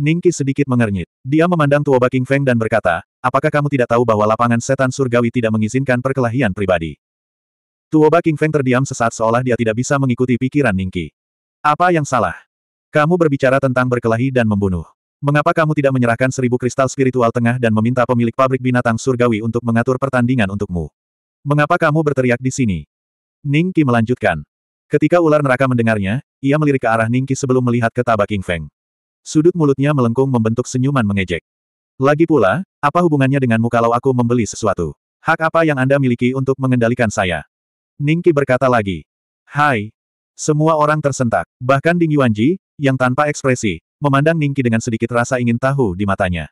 Ningki sedikit mengernyit. Dia memandang Tuoba King Feng dan berkata, apakah kamu tidak tahu bahwa lapangan setan surgawi tidak mengizinkan perkelahian pribadi? Tuoba King Feng terdiam sesaat seolah dia tidak bisa mengikuti pikiran Ningki. Apa yang salah? Kamu berbicara tentang berkelahi dan membunuh. Mengapa kamu tidak menyerahkan seribu kristal spiritual tengah dan meminta pemilik pabrik binatang surgawi untuk mengatur pertandingan untukmu? Mengapa kamu berteriak di sini? Ningki melanjutkan. Ketika ular neraka mendengarnya, ia melirik ke arah Ningki sebelum melihat ke Taba King Feng. Sudut mulutnya melengkung membentuk senyuman mengejek. Lagi pula, apa hubungannya denganmu kalau aku membeli sesuatu? Hak apa yang Anda miliki untuk mengendalikan saya? Ningki berkata lagi. Hai. Semua orang tersentak, bahkan Ding Yuanji, yang tanpa ekspresi, memandang Ningki dengan sedikit rasa ingin tahu di matanya.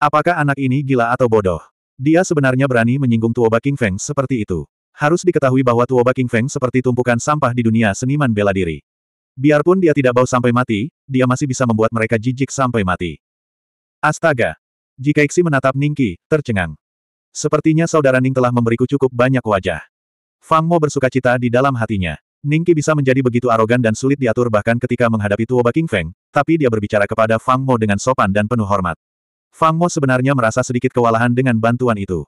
Apakah anak ini gila atau bodoh? Dia sebenarnya berani menyinggung Tuoba King Feng seperti itu. Harus diketahui bahwa Tuoba King Feng seperti tumpukan sampah di dunia seniman bela diri. Biarpun dia tidak bau sampai mati, dia masih bisa membuat mereka jijik sampai mati. Astaga! Jika Iksi menatap Ningki, tercengang. Sepertinya saudara Ning telah memberiku cukup banyak wajah. Fang Mo bersuka cita di dalam hatinya. Ningki bisa menjadi begitu arogan dan sulit diatur bahkan ketika menghadapi Tuoba King Feng, tapi dia berbicara kepada Fang Mo dengan sopan dan penuh hormat. Fang Mo sebenarnya merasa sedikit kewalahan dengan bantuan itu.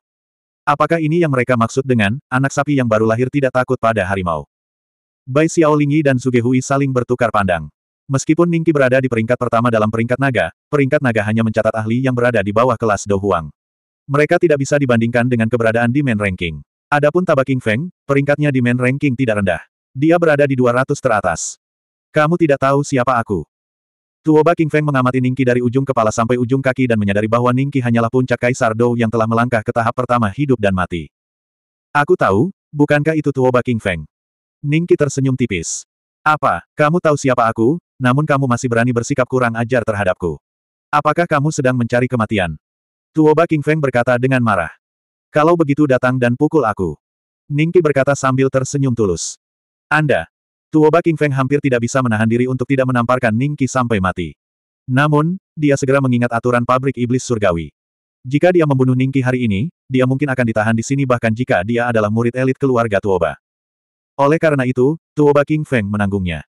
Apakah ini yang mereka maksud dengan, anak sapi yang baru lahir tidak takut pada harimau? Bai Lingyi dan Suge Hui saling bertukar pandang. Meskipun Ningki berada di peringkat pertama dalam peringkat naga, peringkat naga hanya mencatat ahli yang berada di bawah kelas Dou Mereka tidak bisa dibandingkan dengan keberadaan di main ranking. Adapun Taba King Feng, peringkatnya di main ranking tidak rendah. Dia berada di 200 teratas. Kamu tidak tahu siapa aku. Tuoba King Feng mengamati Ningki dari ujung kepala sampai ujung kaki dan menyadari bahwa Ningki hanyalah puncak Kaisar Dou yang telah melangkah ke tahap pertama hidup dan mati. Aku tahu, bukankah itu Tuoba King Feng? Ningki tersenyum tipis. Apa, kamu tahu siapa aku, namun kamu masih berani bersikap kurang ajar terhadapku. Apakah kamu sedang mencari kematian? Tuoba King Feng berkata dengan marah. Kalau begitu datang dan pukul aku. Ningki berkata sambil tersenyum tulus. Anda. Tuoba King Feng hampir tidak bisa menahan diri untuk tidak menamparkan Ningki sampai mati. Namun, dia segera mengingat aturan pabrik iblis surgawi. Jika dia membunuh Ningki hari ini, dia mungkin akan ditahan di sini bahkan jika dia adalah murid elit keluarga Tuoba. Oleh karena itu, Tuoba King Feng menanggungnya.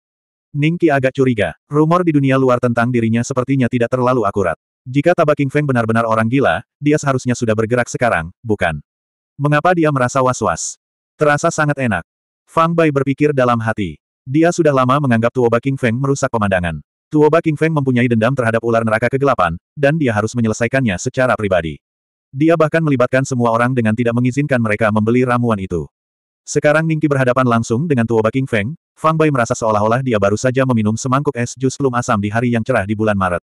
Ning Qi agak curiga, rumor di dunia luar tentang dirinya sepertinya tidak terlalu akurat. Jika Taba King Feng benar-benar orang gila, dia seharusnya sudah bergerak sekarang, bukan? Mengapa dia merasa was-was? Terasa sangat enak. Fang Bai berpikir dalam hati. Dia sudah lama menganggap Tuoba King Feng merusak pemandangan. Tuoba King Feng mempunyai dendam terhadap ular neraka kegelapan, dan dia harus menyelesaikannya secara pribadi. Dia bahkan melibatkan semua orang dengan tidak mengizinkan mereka membeli ramuan itu. Sekarang Ningki berhadapan langsung dengan Tuoba King Feng, Fang Bai merasa seolah-olah dia baru saja meminum semangkuk es jus plum asam di hari yang cerah di bulan Maret.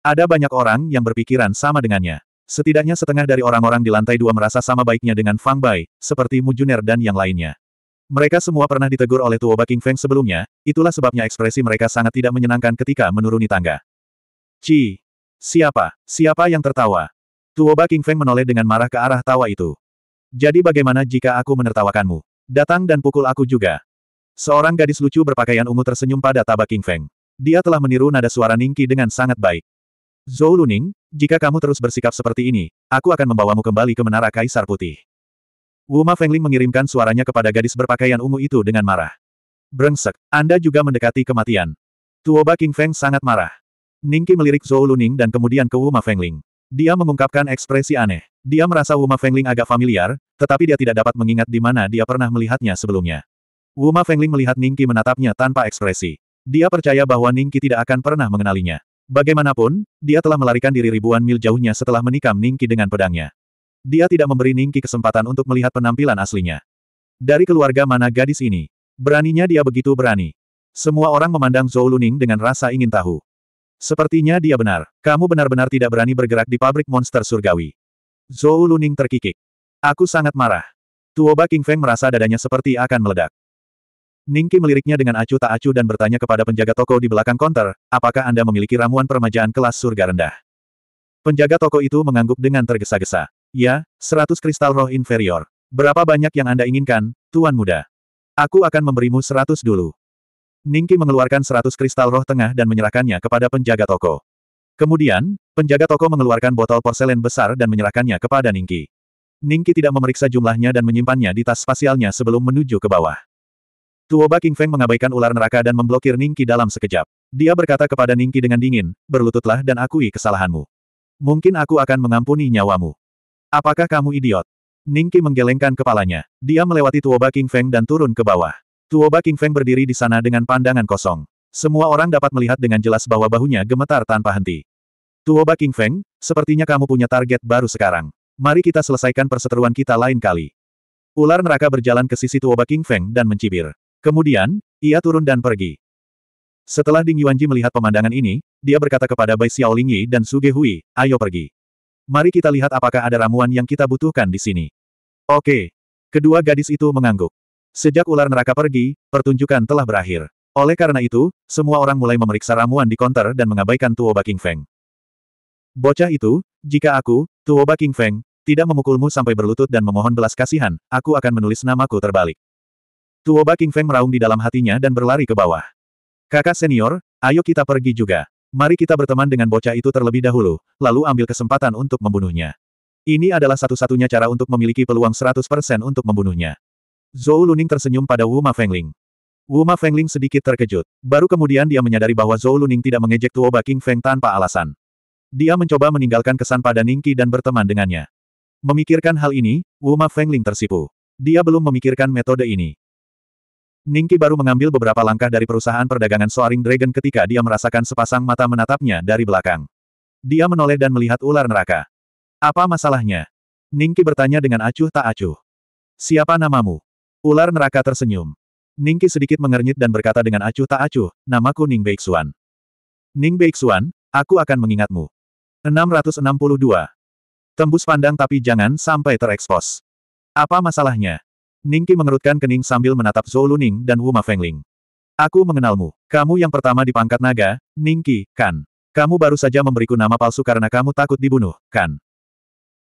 Ada banyak orang yang berpikiran sama dengannya. Setidaknya setengah dari orang-orang di lantai dua merasa sama baiknya dengan Fang Bai, seperti Mujuner dan yang lainnya. Mereka semua pernah ditegur oleh Tuoba King Feng sebelumnya, itulah sebabnya ekspresi mereka sangat tidak menyenangkan ketika menuruni tangga. Ci! Siapa? Siapa yang tertawa? Tuoba King Feng menoleh dengan marah ke arah tawa itu. Jadi bagaimana jika aku menertawakanmu? Datang dan pukul aku juga. Seorang gadis lucu berpakaian ungu tersenyum pada taba King Feng. Dia telah meniru nada suara Ningki dengan sangat baik. Zhou Luning, jika kamu terus bersikap seperti ini, aku akan membawamu kembali ke Menara Kaisar Putih. Wuma Fengling mengirimkan suaranya kepada gadis berpakaian ungu itu dengan marah. Brengsek, Anda juga mendekati kematian. Tuoba King Feng sangat marah. Ningki melirik Zhou Luning dan kemudian ke Wuma Fengling. Dia mengungkapkan ekspresi aneh. Dia merasa Ma Fengling agak familiar, tetapi dia tidak dapat mengingat di mana dia pernah melihatnya sebelumnya. Ma Fengling melihat Ningki menatapnya tanpa ekspresi. Dia percaya bahwa Ningki tidak akan pernah mengenalinya. Bagaimanapun, dia telah melarikan diri ribuan mil jauhnya setelah menikam Ningki dengan pedangnya. Dia tidak memberi Ningki kesempatan untuk melihat penampilan aslinya. Dari keluarga mana gadis ini? Beraninya dia begitu berani. Semua orang memandang Zhou Luning dengan rasa ingin tahu. Sepertinya dia benar. Kamu benar-benar tidak berani bergerak di pabrik monster surgawi. Zhou Luning terkikik. Aku sangat marah. Tuoba King Feng merasa dadanya seperti akan meledak. Ningki meliriknya dengan acuh tak acuh dan bertanya kepada penjaga toko di belakang konter, apakah Anda memiliki ramuan permajaan kelas surga rendah? Penjaga toko itu mengangguk dengan tergesa-gesa. Ya, seratus kristal roh inferior. Berapa banyak yang Anda inginkan, Tuan Muda? Aku akan memberimu seratus dulu. Ningki mengeluarkan seratus kristal roh tengah dan menyerahkannya kepada penjaga toko. Kemudian, penjaga toko mengeluarkan botol porselen besar dan menyerahkannya kepada Ningki. Ningki tidak memeriksa jumlahnya dan menyimpannya di tas spasialnya sebelum menuju ke bawah. Tuoba King Feng mengabaikan ular neraka dan memblokir Ningki dalam sekejap. Dia berkata kepada Ningki dengan dingin, berlututlah dan akui kesalahanmu. Mungkin aku akan mengampuni nyawamu. Apakah kamu idiot? Ningki menggelengkan kepalanya. Dia melewati Tuoba King Feng dan turun ke bawah. Tuoba King Feng berdiri di sana dengan pandangan kosong. Semua orang dapat melihat dengan jelas bahwa bahunya gemetar tanpa henti. Tuoba King Feng, sepertinya kamu punya target baru sekarang. Mari kita selesaikan perseteruan kita lain kali. Ular neraka berjalan ke sisi Tuoba King Feng dan mencibir. Kemudian, ia turun dan pergi. Setelah Ding Yuanji melihat pemandangan ini, dia berkata kepada Bai Xiaolingyi dan Suge Hui, ayo pergi. Mari kita lihat apakah ada ramuan yang kita butuhkan di sini. Oke. Kedua gadis itu mengangguk. Sejak ular neraka pergi, pertunjukan telah berakhir. Oleh karena itu, semua orang mulai memeriksa ramuan di konter dan mengabaikan Tuoba King Feng. Bocah itu, jika aku, Tuoba King Feng, tidak memukulmu sampai berlutut dan memohon belas kasihan, aku akan menulis namaku terbalik. Tuoba King Feng meraung di dalam hatinya dan berlari ke bawah. Kakak senior, ayo kita pergi juga. Mari kita berteman dengan bocah itu terlebih dahulu, lalu ambil kesempatan untuk membunuhnya. Ini adalah satu-satunya cara untuk memiliki peluang 100% untuk membunuhnya. Zhou Luning tersenyum pada Wu Ma Fengling. Wuma Fengling sedikit terkejut. Baru kemudian dia menyadari bahwa Zhou Luning tidak mengejek Tuoba King Feng tanpa alasan. Dia mencoba meninggalkan kesan pada Ningki dan berteman dengannya. Memikirkan hal ini, Wuma Fengling tersipu. Dia belum memikirkan metode ini. Ningki baru mengambil beberapa langkah dari perusahaan perdagangan Soaring Dragon ketika dia merasakan sepasang mata menatapnya dari belakang. Dia menoleh dan melihat ular neraka. Apa masalahnya? Ningki bertanya dengan acuh tak acuh. Siapa namamu? Ular neraka tersenyum. Ningki sedikit mengernyit dan berkata dengan acuh tak acuh, namaku Ning Beixuan. Ning Beixuan, aku akan mengingatmu. 662. Tembus pandang tapi jangan sampai terekspos. Apa masalahnya? Ningki mengerutkan kening sambil menatap Zhou Luning dan Wu Fengling. Aku mengenalmu. Kamu yang pertama di pangkat naga, Ningki, kan? Kamu baru saja memberiku nama palsu karena kamu takut dibunuh, kan?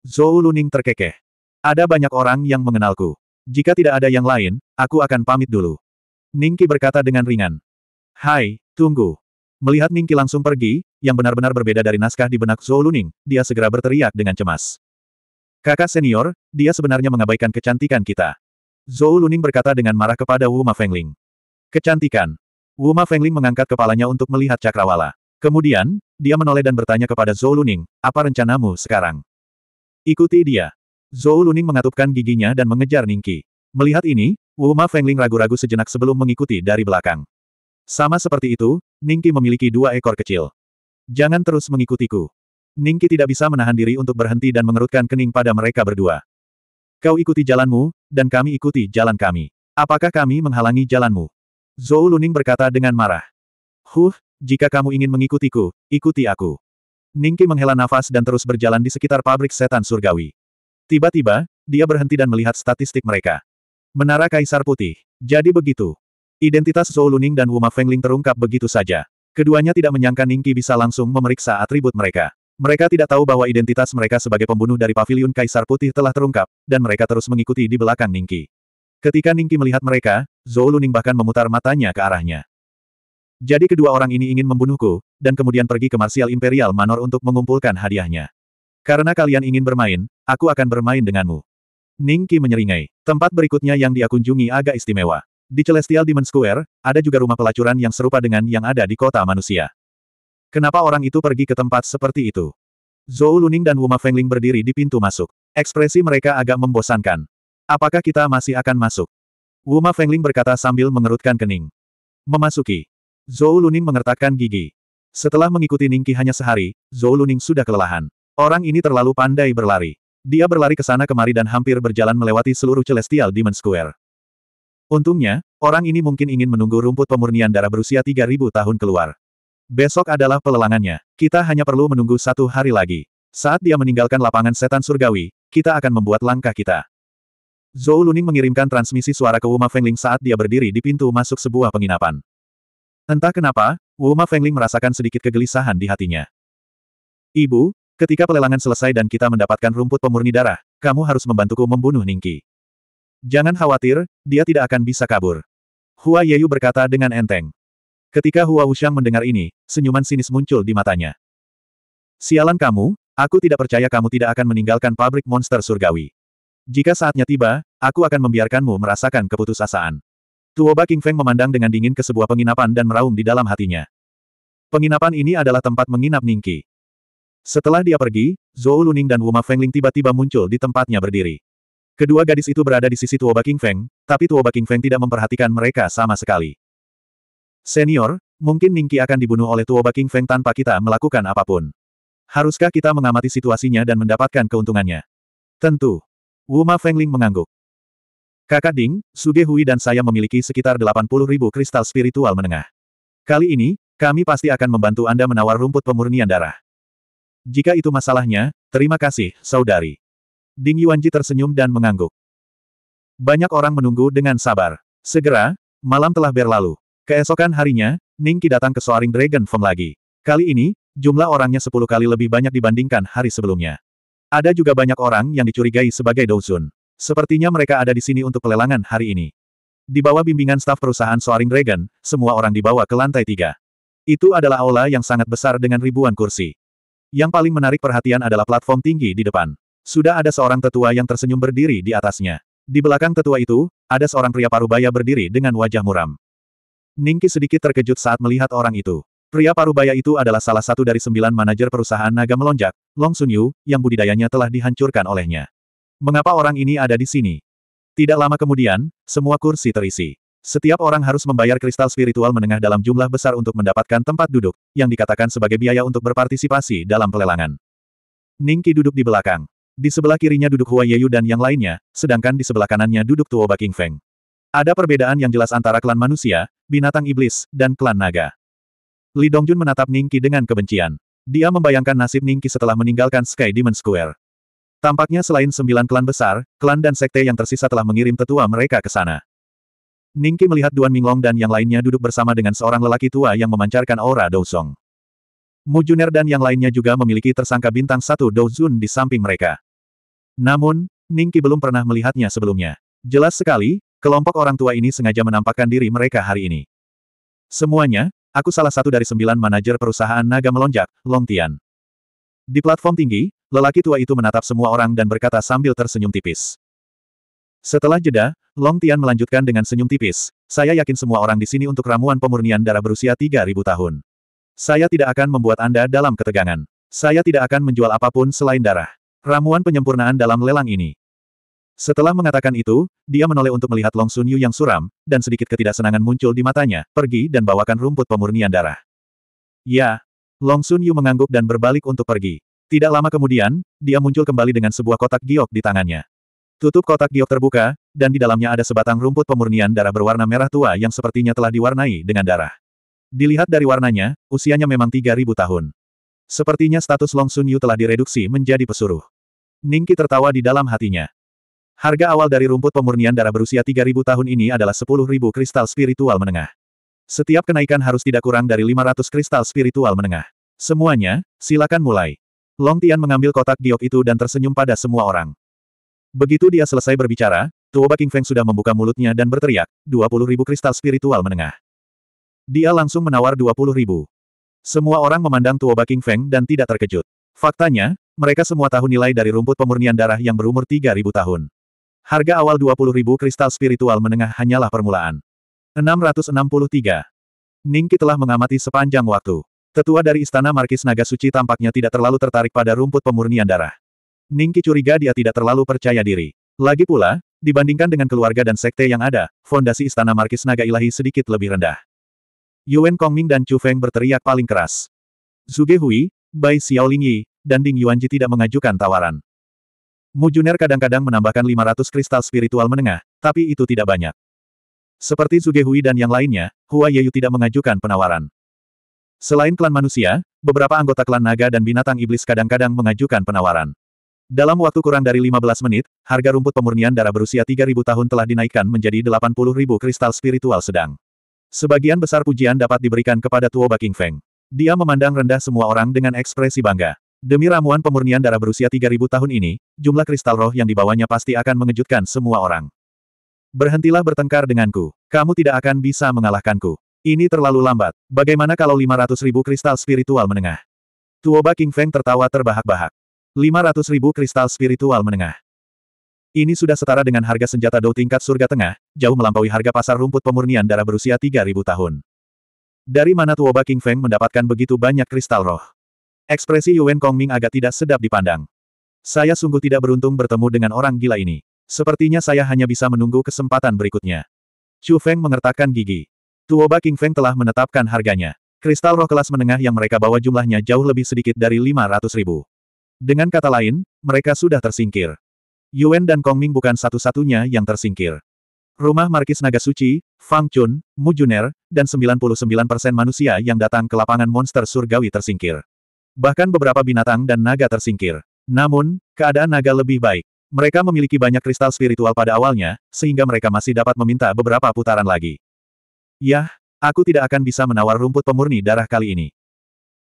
Zhou Luning terkekeh. Ada banyak orang yang mengenalku. Jika tidak ada yang lain, aku akan pamit dulu. Ningki berkata dengan ringan. Hai, tunggu. Melihat Ningki langsung pergi, yang benar-benar berbeda dari naskah di benak Zhou Luning, dia segera berteriak dengan cemas. Kakak senior, dia sebenarnya mengabaikan kecantikan kita. Zhou Luning berkata dengan marah kepada Wu Ma Fengling. Kecantikan. Wu Ma Fengling mengangkat kepalanya untuk melihat cakrawala. Kemudian, dia menoleh dan bertanya kepada Zhou Luning, apa rencanamu sekarang? Ikuti dia. Zhou Luning mengatupkan giginya dan mengejar Ningki. Melihat ini, Wu Ma Fengling ragu-ragu sejenak sebelum mengikuti dari belakang. Sama seperti itu, Ningki memiliki dua ekor kecil. Jangan terus mengikutiku. Ningki tidak bisa menahan diri untuk berhenti dan mengerutkan kening pada mereka berdua. Kau ikuti jalanmu, dan kami ikuti jalan kami. Apakah kami menghalangi jalanmu? Zhou Luning berkata dengan marah. Huh, jika kamu ingin mengikutiku, ikuti aku. Ningki menghela nafas dan terus berjalan di sekitar pabrik setan surgawi. Tiba-tiba, dia berhenti dan melihat statistik mereka. Menara Kaisar Putih. Jadi begitu. Identitas Zhou Luning dan Wuma Fengling terungkap begitu saja. Keduanya tidak menyangka Ningki bisa langsung memeriksa atribut mereka. Mereka tidak tahu bahwa identitas mereka sebagai pembunuh dari paviliun Kaisar Putih telah terungkap, dan mereka terus mengikuti di belakang Ningki. Ketika Ningki melihat mereka, Zhou Luning bahkan memutar matanya ke arahnya. Jadi kedua orang ini ingin membunuhku, dan kemudian pergi ke Marsial Imperial Manor untuk mengumpulkan hadiahnya. Karena kalian ingin bermain, aku akan bermain denganmu. Ning Qi menyeringai. Tempat berikutnya yang dia kunjungi agak istimewa. Di Celestial Demon Square, ada juga rumah pelacuran yang serupa dengan yang ada di kota manusia. Kenapa orang itu pergi ke tempat seperti itu? Zhou Luning dan Wuma Fengling berdiri di pintu masuk. Ekspresi mereka agak membosankan. Apakah kita masih akan masuk? Wuma Fengling berkata sambil mengerutkan kening. Memasuki. Zhou Luning mengertakkan gigi. Setelah mengikuti Ningki hanya sehari, Zhou Luning sudah kelelahan. Orang ini terlalu pandai berlari. Dia berlari ke sana kemari dan hampir berjalan melewati seluruh Celestial Demon Square. Untungnya, orang ini mungkin ingin menunggu rumput pemurnian darah berusia 3000 tahun keluar. Besok adalah pelelangannya. Kita hanya perlu menunggu satu hari lagi. Saat dia meninggalkan lapangan setan surgawi, kita akan membuat langkah kita. Zhou Luning mengirimkan transmisi suara ke Wuma Fengling saat dia berdiri di pintu masuk sebuah penginapan. Entah kenapa, Wuma Fengling merasakan sedikit kegelisahan di hatinya. Ibu, Ketika pelelangan selesai dan kita mendapatkan rumput pemurni darah, kamu harus membantuku membunuh Ningki. Jangan khawatir, dia tidak akan bisa kabur. Hua Yeyu berkata dengan enteng. Ketika Hua Wushang mendengar ini, senyuman sinis muncul di matanya. Sialan kamu, aku tidak percaya kamu tidak akan meninggalkan pabrik monster surgawi. Jika saatnya tiba, aku akan membiarkanmu merasakan keputusasaan. Tuoba King Feng memandang dengan dingin ke sebuah penginapan dan meraung di dalam hatinya. Penginapan ini adalah tempat menginap Ningki. Setelah dia pergi, Zhou Luning dan Wuma Fengling tiba-tiba muncul di tempatnya berdiri. Kedua gadis itu berada di sisi Tuoba King Feng, tapi Tuoba King Feng tidak memperhatikan mereka sama sekali. Senior, mungkin Ningki akan dibunuh oleh Tuoba King Feng tanpa kita melakukan apapun. Haruskah kita mengamati situasinya dan mendapatkan keuntungannya? Tentu. Wuma Fengling mengangguk. Kakak Ding, Suge Hui dan saya memiliki sekitar 80 ribu kristal spiritual menengah. Kali ini, kami pasti akan membantu Anda menawar rumput pemurnian darah. Jika itu masalahnya, terima kasih, saudari. Ding Yuanji tersenyum dan mengangguk. Banyak orang menunggu dengan sabar. Segera, malam telah berlalu. Keesokan harinya, Ningki datang ke Soaring Dragon Farm lagi. Kali ini, jumlah orangnya sepuluh kali lebih banyak dibandingkan hari sebelumnya. Ada juga banyak orang yang dicurigai sebagai Douzun. Sepertinya mereka ada di sini untuk pelelangan hari ini. Di bawah bimbingan staf perusahaan Soaring Dragon, semua orang dibawa ke lantai tiga. Itu adalah aula yang sangat besar dengan ribuan kursi. Yang paling menarik perhatian adalah platform tinggi di depan. Sudah ada seorang tetua yang tersenyum berdiri di atasnya. Di belakang tetua itu, ada seorang pria parubaya berdiri dengan wajah muram. Ningki sedikit terkejut saat melihat orang itu. Pria parubaya itu adalah salah satu dari sembilan manajer perusahaan naga melonjak, Long Sunyu, yang budidayanya telah dihancurkan olehnya. Mengapa orang ini ada di sini? Tidak lama kemudian, semua kursi terisi. Setiap orang harus membayar kristal spiritual menengah dalam jumlah besar untuk mendapatkan tempat duduk, yang dikatakan sebagai biaya untuk berpartisipasi dalam pelelangan. Ningki duduk di belakang. Di sebelah kirinya duduk Hua Yeyu dan yang lainnya, sedangkan di sebelah kanannya duduk Tuoba King Feng. Ada perbedaan yang jelas antara klan manusia, binatang iblis, dan klan naga. Li Dongjun menatap Ningki dengan kebencian. Dia membayangkan nasib Ningki setelah meninggalkan Sky Demon Square. Tampaknya selain sembilan klan besar, klan dan sekte yang tersisa telah mengirim tetua mereka ke sana. Ningki melihat Duan Minglong dan yang lainnya duduk bersama dengan seorang lelaki tua yang memancarkan aura Mu Mujuner dan yang lainnya juga memiliki tersangka bintang satu Douzun di samping mereka. Namun, Ningki belum pernah melihatnya sebelumnya. Jelas sekali, kelompok orang tua ini sengaja menampakkan diri mereka hari ini. Semuanya, aku salah satu dari sembilan manajer perusahaan naga melonjak, Long Tian. Di platform tinggi, lelaki tua itu menatap semua orang dan berkata sambil tersenyum tipis. Setelah jeda, Long Tian melanjutkan dengan senyum tipis, saya yakin semua orang di sini untuk ramuan pemurnian darah berusia 3000 tahun. Saya tidak akan membuat Anda dalam ketegangan. Saya tidak akan menjual apapun selain darah. Ramuan penyempurnaan dalam lelang ini. Setelah mengatakan itu, dia menoleh untuk melihat Long Sun Yu yang suram, dan sedikit ketidaksenangan muncul di matanya, pergi dan bawakan rumput pemurnian darah. Ya. Long Sun Yu mengangguk dan berbalik untuk pergi. Tidak lama kemudian, dia muncul kembali dengan sebuah kotak giok di tangannya. Tutup kotak giok terbuka, dan di dalamnya ada sebatang rumput pemurnian darah berwarna merah tua yang sepertinya telah diwarnai dengan darah. Dilihat dari warnanya, usianya memang 3.000 tahun. Sepertinya status Long Sun Yu telah direduksi menjadi pesuruh. Ningki tertawa di dalam hatinya. Harga awal dari rumput pemurnian darah berusia 3.000 tahun ini adalah 10.000 kristal spiritual menengah. Setiap kenaikan harus tidak kurang dari 500 kristal spiritual menengah. Semuanya, silakan mulai. Long Tian mengambil kotak giok itu dan tersenyum pada semua orang. Begitu dia selesai berbicara, Tuoba King Feng sudah membuka mulutnya dan berteriak, 20 ribu kristal spiritual menengah. Dia langsung menawar 20 ribu. Semua orang memandang Tuoba King Feng dan tidak terkejut. Faktanya, mereka semua tahu nilai dari rumput pemurnian darah yang berumur 3.000 tahun. Harga awal ribu kristal spiritual menengah hanyalah permulaan. 663. Ningki telah mengamati sepanjang waktu. Tetua dari Istana Markis Naga Suci tampaknya tidak terlalu tertarik pada rumput pemurnian darah. Ningki curiga dia tidak terlalu percaya diri. Lagi pula, dibandingkan dengan keluarga dan sekte yang ada, fondasi Istana Markis Naga Ilahi sedikit lebih rendah. Yuan Kongming dan Chu Feng berteriak paling keras. Zuge Hui, Bai Xiaolingyi, dan Ding Yuanji tidak mengajukan tawaran. Mu Mujuner kadang-kadang menambahkan 500 kristal spiritual menengah, tapi itu tidak banyak. Seperti Zuge Hui dan yang lainnya, Hua Yeyu tidak mengajukan penawaran. Selain klan manusia, beberapa anggota klan naga dan binatang iblis kadang-kadang mengajukan penawaran. Dalam waktu kurang dari 15 menit, harga rumput pemurnian darah berusia 3.000 tahun telah dinaikkan menjadi 80.000 kristal spiritual sedang. Sebagian besar pujian dapat diberikan kepada Tuoba King Feng. Dia memandang rendah semua orang dengan ekspresi bangga. Demi ramuan pemurnian darah berusia 3.000 tahun ini, jumlah kristal roh yang dibawanya pasti akan mengejutkan semua orang. Berhentilah bertengkar denganku. Kamu tidak akan bisa mengalahkanku. Ini terlalu lambat. Bagaimana kalau 500.000 kristal spiritual menengah? Tuoba King Feng tertawa terbahak-bahak. 500 ribu kristal spiritual menengah. Ini sudah setara dengan harga senjata Dou tingkat surga tengah, jauh melampaui harga pasar rumput pemurnian darah berusia 3000 tahun. Dari mana Tuoba King Feng mendapatkan begitu banyak kristal roh? Ekspresi Yuan Kongming agak tidak sedap dipandang. Saya sungguh tidak beruntung bertemu dengan orang gila ini. Sepertinya saya hanya bisa menunggu kesempatan berikutnya. Chu Feng mengertakkan gigi. Tuoba King Feng telah menetapkan harganya. Kristal roh kelas menengah yang mereka bawa jumlahnya jauh lebih sedikit dari 500 ribu. Dengan kata lain, mereka sudah tersingkir. Yuan dan Kongming bukan satu-satunya yang tersingkir. Rumah Markis Naga Suci, Fang Chun, Mu Juner, dan 99% manusia yang datang ke lapangan monster surgawi tersingkir. Bahkan beberapa binatang dan naga tersingkir. Namun, keadaan naga lebih baik. Mereka memiliki banyak kristal spiritual pada awalnya, sehingga mereka masih dapat meminta beberapa putaran lagi. Yah, aku tidak akan bisa menawar rumput pemurni darah kali ini.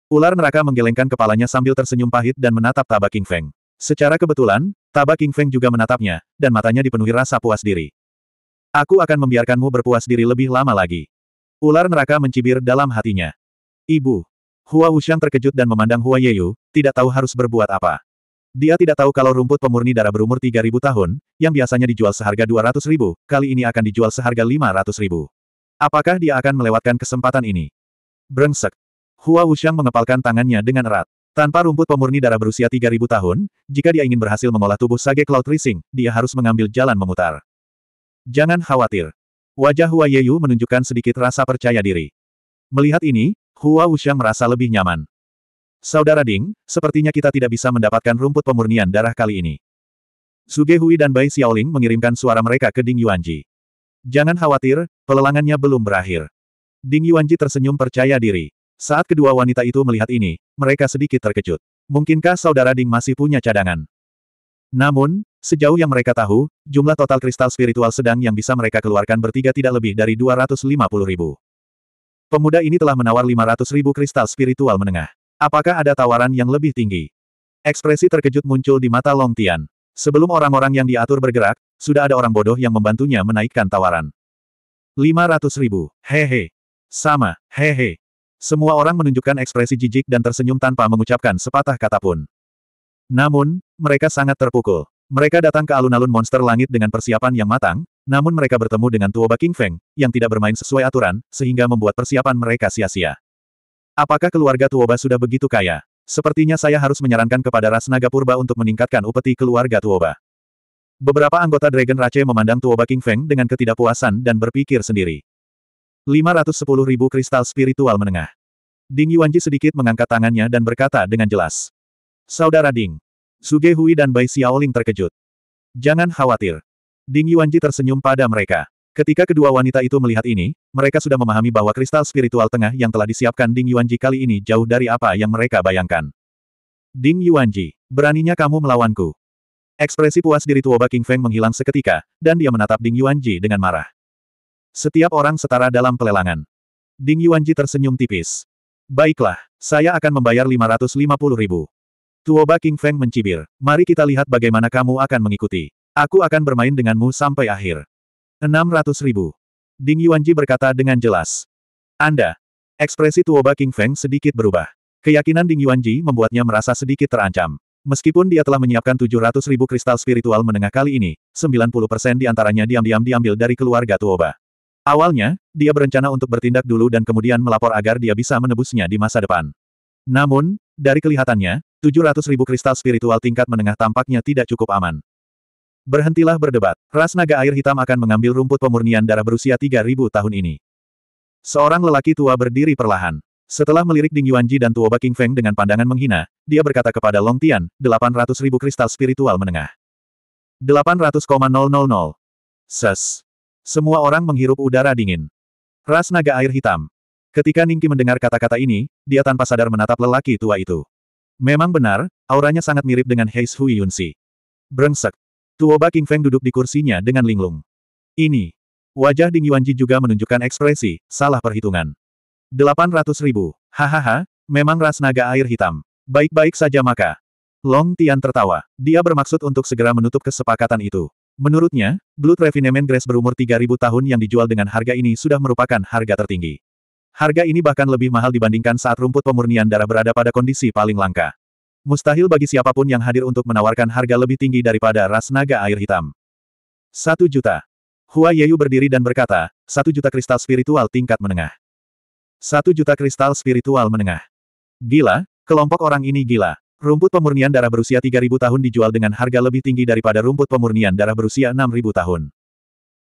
Ular neraka menggelengkan kepalanya sambil tersenyum pahit dan menatap Taba King Feng. Secara kebetulan, Taba King Feng juga menatapnya, dan matanya dipenuhi rasa puas diri. Aku akan membiarkanmu berpuas diri lebih lama lagi. Ular neraka mencibir dalam hatinya. Ibu. Hua Wuxiang terkejut dan memandang Hua Yeyu, tidak tahu harus berbuat apa. Dia tidak tahu kalau rumput pemurni darah berumur 3.000 tahun, yang biasanya dijual seharga 200.000, kali ini akan dijual seharga 500.000. Apakah dia akan melewatkan kesempatan ini? Brengsek. Hua Wuxiang mengepalkan tangannya dengan erat. Tanpa rumput pemurni darah berusia 3000 tahun, jika dia ingin berhasil mengolah tubuh Sage Cloud Rising, dia harus mengambil jalan memutar. Jangan khawatir. Wajah Hua Yeyu menunjukkan sedikit rasa percaya diri. Melihat ini, Hua Wuxiang merasa lebih nyaman. Saudara Ding, sepertinya kita tidak bisa mendapatkan rumput pemurnian darah kali ini. Suge Hui dan Bai Xiaoling mengirimkan suara mereka ke Ding Yuanji. Jangan khawatir, pelelangannya belum berakhir. Ding Yuanji tersenyum percaya diri. Saat kedua wanita itu melihat ini, mereka sedikit terkejut. Mungkinkah saudara Ding masih punya cadangan? Namun, sejauh yang mereka tahu, jumlah total kristal spiritual sedang yang bisa mereka keluarkan bertiga tidak lebih dari 250 ribu. Pemuda ini telah menawar 500 ribu kristal spiritual menengah. Apakah ada tawaran yang lebih tinggi? Ekspresi terkejut muncul di mata Long Tian. Sebelum orang-orang yang diatur bergerak, sudah ada orang bodoh yang membantunya menaikkan tawaran. 500 ribu, hehe. Sama, hehe. Semua orang menunjukkan ekspresi jijik dan tersenyum tanpa mengucapkan sepatah kata pun. Namun, mereka sangat terpukul. Mereka datang ke alun-alun monster langit dengan persiapan yang matang, namun mereka bertemu dengan Tuoba King Feng, yang tidak bermain sesuai aturan, sehingga membuat persiapan mereka sia-sia. Apakah keluarga Tuoba sudah begitu kaya? Sepertinya saya harus menyarankan kepada ras naga purba untuk meningkatkan upeti keluarga Tuoba. Beberapa anggota Dragon Race memandang Tuoba King Feng dengan ketidakpuasan dan berpikir sendiri ribu kristal spiritual menengah. Ding Yuanji sedikit mengangkat tangannya dan berkata dengan jelas. Saudara Ding. Suge Hui dan Bai Xiaoling terkejut. Jangan khawatir. Ding Yuanji tersenyum pada mereka. Ketika kedua wanita itu melihat ini, mereka sudah memahami bahwa kristal spiritual tengah yang telah disiapkan Ding Yuanji kali ini jauh dari apa yang mereka bayangkan. Ding Yuanji, beraninya kamu melawanku. Ekspresi puas diri Tuoba King Feng menghilang seketika, dan dia menatap Ding Yuanji dengan marah. Setiap orang setara dalam pelelangan. Ding Yuanji tersenyum tipis. Baiklah, saya akan membayar 550 ribu. Tuoba King Feng mencibir. Mari kita lihat bagaimana kamu akan mengikuti. Aku akan bermain denganmu sampai akhir. 600 ribu. Ding Yuanji berkata dengan jelas. Anda. Ekspresi Tuoba King Feng sedikit berubah. Keyakinan Ding Yuanji membuatnya merasa sedikit terancam. Meskipun dia telah menyiapkan 700 ribu kristal spiritual menengah kali ini, 90% persen diantaranya diam-diam diambil dari keluarga Tuoba. Awalnya, dia berencana untuk bertindak dulu dan kemudian melapor agar dia bisa menebusnya di masa depan. Namun, dari kelihatannya, 700 ribu kristal spiritual tingkat menengah tampaknya tidak cukup aman. Berhentilah berdebat, ras naga air hitam akan mengambil rumput pemurnian darah berusia 3000 tahun ini. Seorang lelaki tua berdiri perlahan. Setelah melirik Ding Yuanji dan Tuoba King Feng dengan pandangan menghina, dia berkata kepada Long Tian, 800 ribu kristal spiritual menengah. 800,000. Ses. Semua orang menghirup udara dingin. Ras naga air hitam. Ketika Ningki mendengar kata-kata ini, dia tanpa sadar menatap lelaki tua itu. Memang benar, auranya sangat mirip dengan Heis Hui Yunsi. Brengsek. Tuoba King Feng duduk di kursinya dengan linglung. Ini. Wajah Ding Yuanji juga menunjukkan ekspresi, salah perhitungan. 800 ribu. Hahaha, memang ras naga air hitam. Baik-baik saja maka. Long Tian tertawa. Dia bermaksud untuk segera menutup kesepakatan itu. Menurutnya, Blood Refinement Grace berumur 3.000 tahun yang dijual dengan harga ini sudah merupakan harga tertinggi. Harga ini bahkan lebih mahal dibandingkan saat rumput pemurnian darah berada pada kondisi paling langka. Mustahil bagi siapapun yang hadir untuk menawarkan harga lebih tinggi daripada ras naga air hitam. Satu juta. Hua Yeyu berdiri dan berkata, satu juta kristal spiritual tingkat menengah. Satu juta kristal spiritual menengah. Gila, kelompok orang ini gila. Rumput pemurnian darah berusia 3.000 tahun dijual dengan harga lebih tinggi daripada rumput pemurnian darah berusia 6.000 tahun.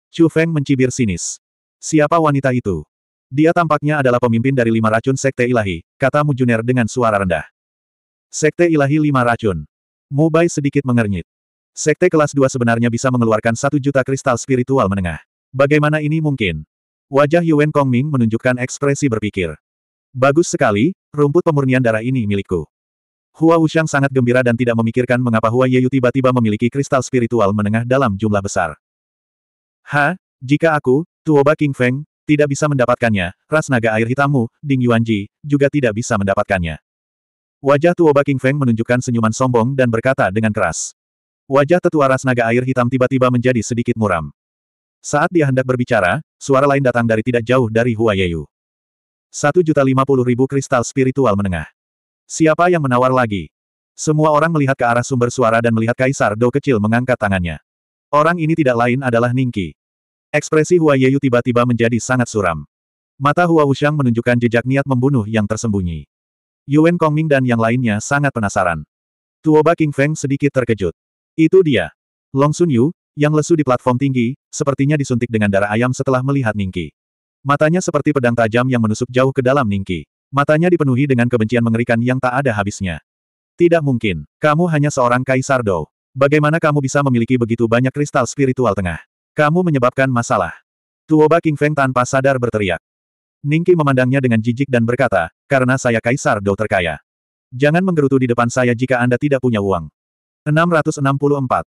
Chu Feng mencibir sinis. Siapa wanita itu? Dia tampaknya adalah pemimpin dari lima racun Sekte Ilahi, kata Mujuner dengan suara rendah. Sekte Ilahi lima racun. Mubai sedikit mengernyit. Sekte kelas 2 sebenarnya bisa mengeluarkan satu juta kristal spiritual menengah. Bagaimana ini mungkin? Wajah Yuan Kongming menunjukkan ekspresi berpikir. Bagus sekali, rumput pemurnian darah ini milikku. Hua Wuxiang sangat gembira dan tidak memikirkan mengapa Hua Yeyu tiba-tiba memiliki kristal spiritual menengah dalam jumlah besar. Ha, jika aku, Tuoba King Feng, tidak bisa mendapatkannya, ras naga air hitammu, Ding Yuanji, juga tidak bisa mendapatkannya. Wajah Tuoba King Feng menunjukkan senyuman sombong dan berkata dengan keras. Wajah tetua ras naga air hitam tiba-tiba menjadi sedikit muram. Saat dia hendak berbicara, suara lain datang dari tidak jauh dari Hua Yeyu. 1.050.000 kristal spiritual menengah. Siapa yang menawar lagi? Semua orang melihat ke arah sumber suara dan melihat Kaisar Dou kecil mengangkat tangannya. Orang ini tidak lain adalah Ningki. Ekspresi Hua Yeyu tiba-tiba menjadi sangat suram. Mata Hua Wuxiang menunjukkan jejak niat membunuh yang tersembunyi. Yuan Kongming dan yang lainnya sangat penasaran. Tuoba King Feng sedikit terkejut. Itu dia. Long Sun Yu, yang lesu di platform tinggi, sepertinya disuntik dengan darah ayam setelah melihat Ningki. Matanya seperti pedang tajam yang menusuk jauh ke dalam Ningki. Matanya dipenuhi dengan kebencian mengerikan yang tak ada habisnya. Tidak mungkin. Kamu hanya seorang Kaisar Dou. Bagaimana kamu bisa memiliki begitu banyak kristal spiritual tengah? Kamu menyebabkan masalah. Tuoba King Feng tanpa sadar berteriak. Ningki memandangnya dengan jijik dan berkata, karena saya Kaisar Dou terkaya. Jangan menggerutu di depan saya jika Anda tidak punya uang. 664.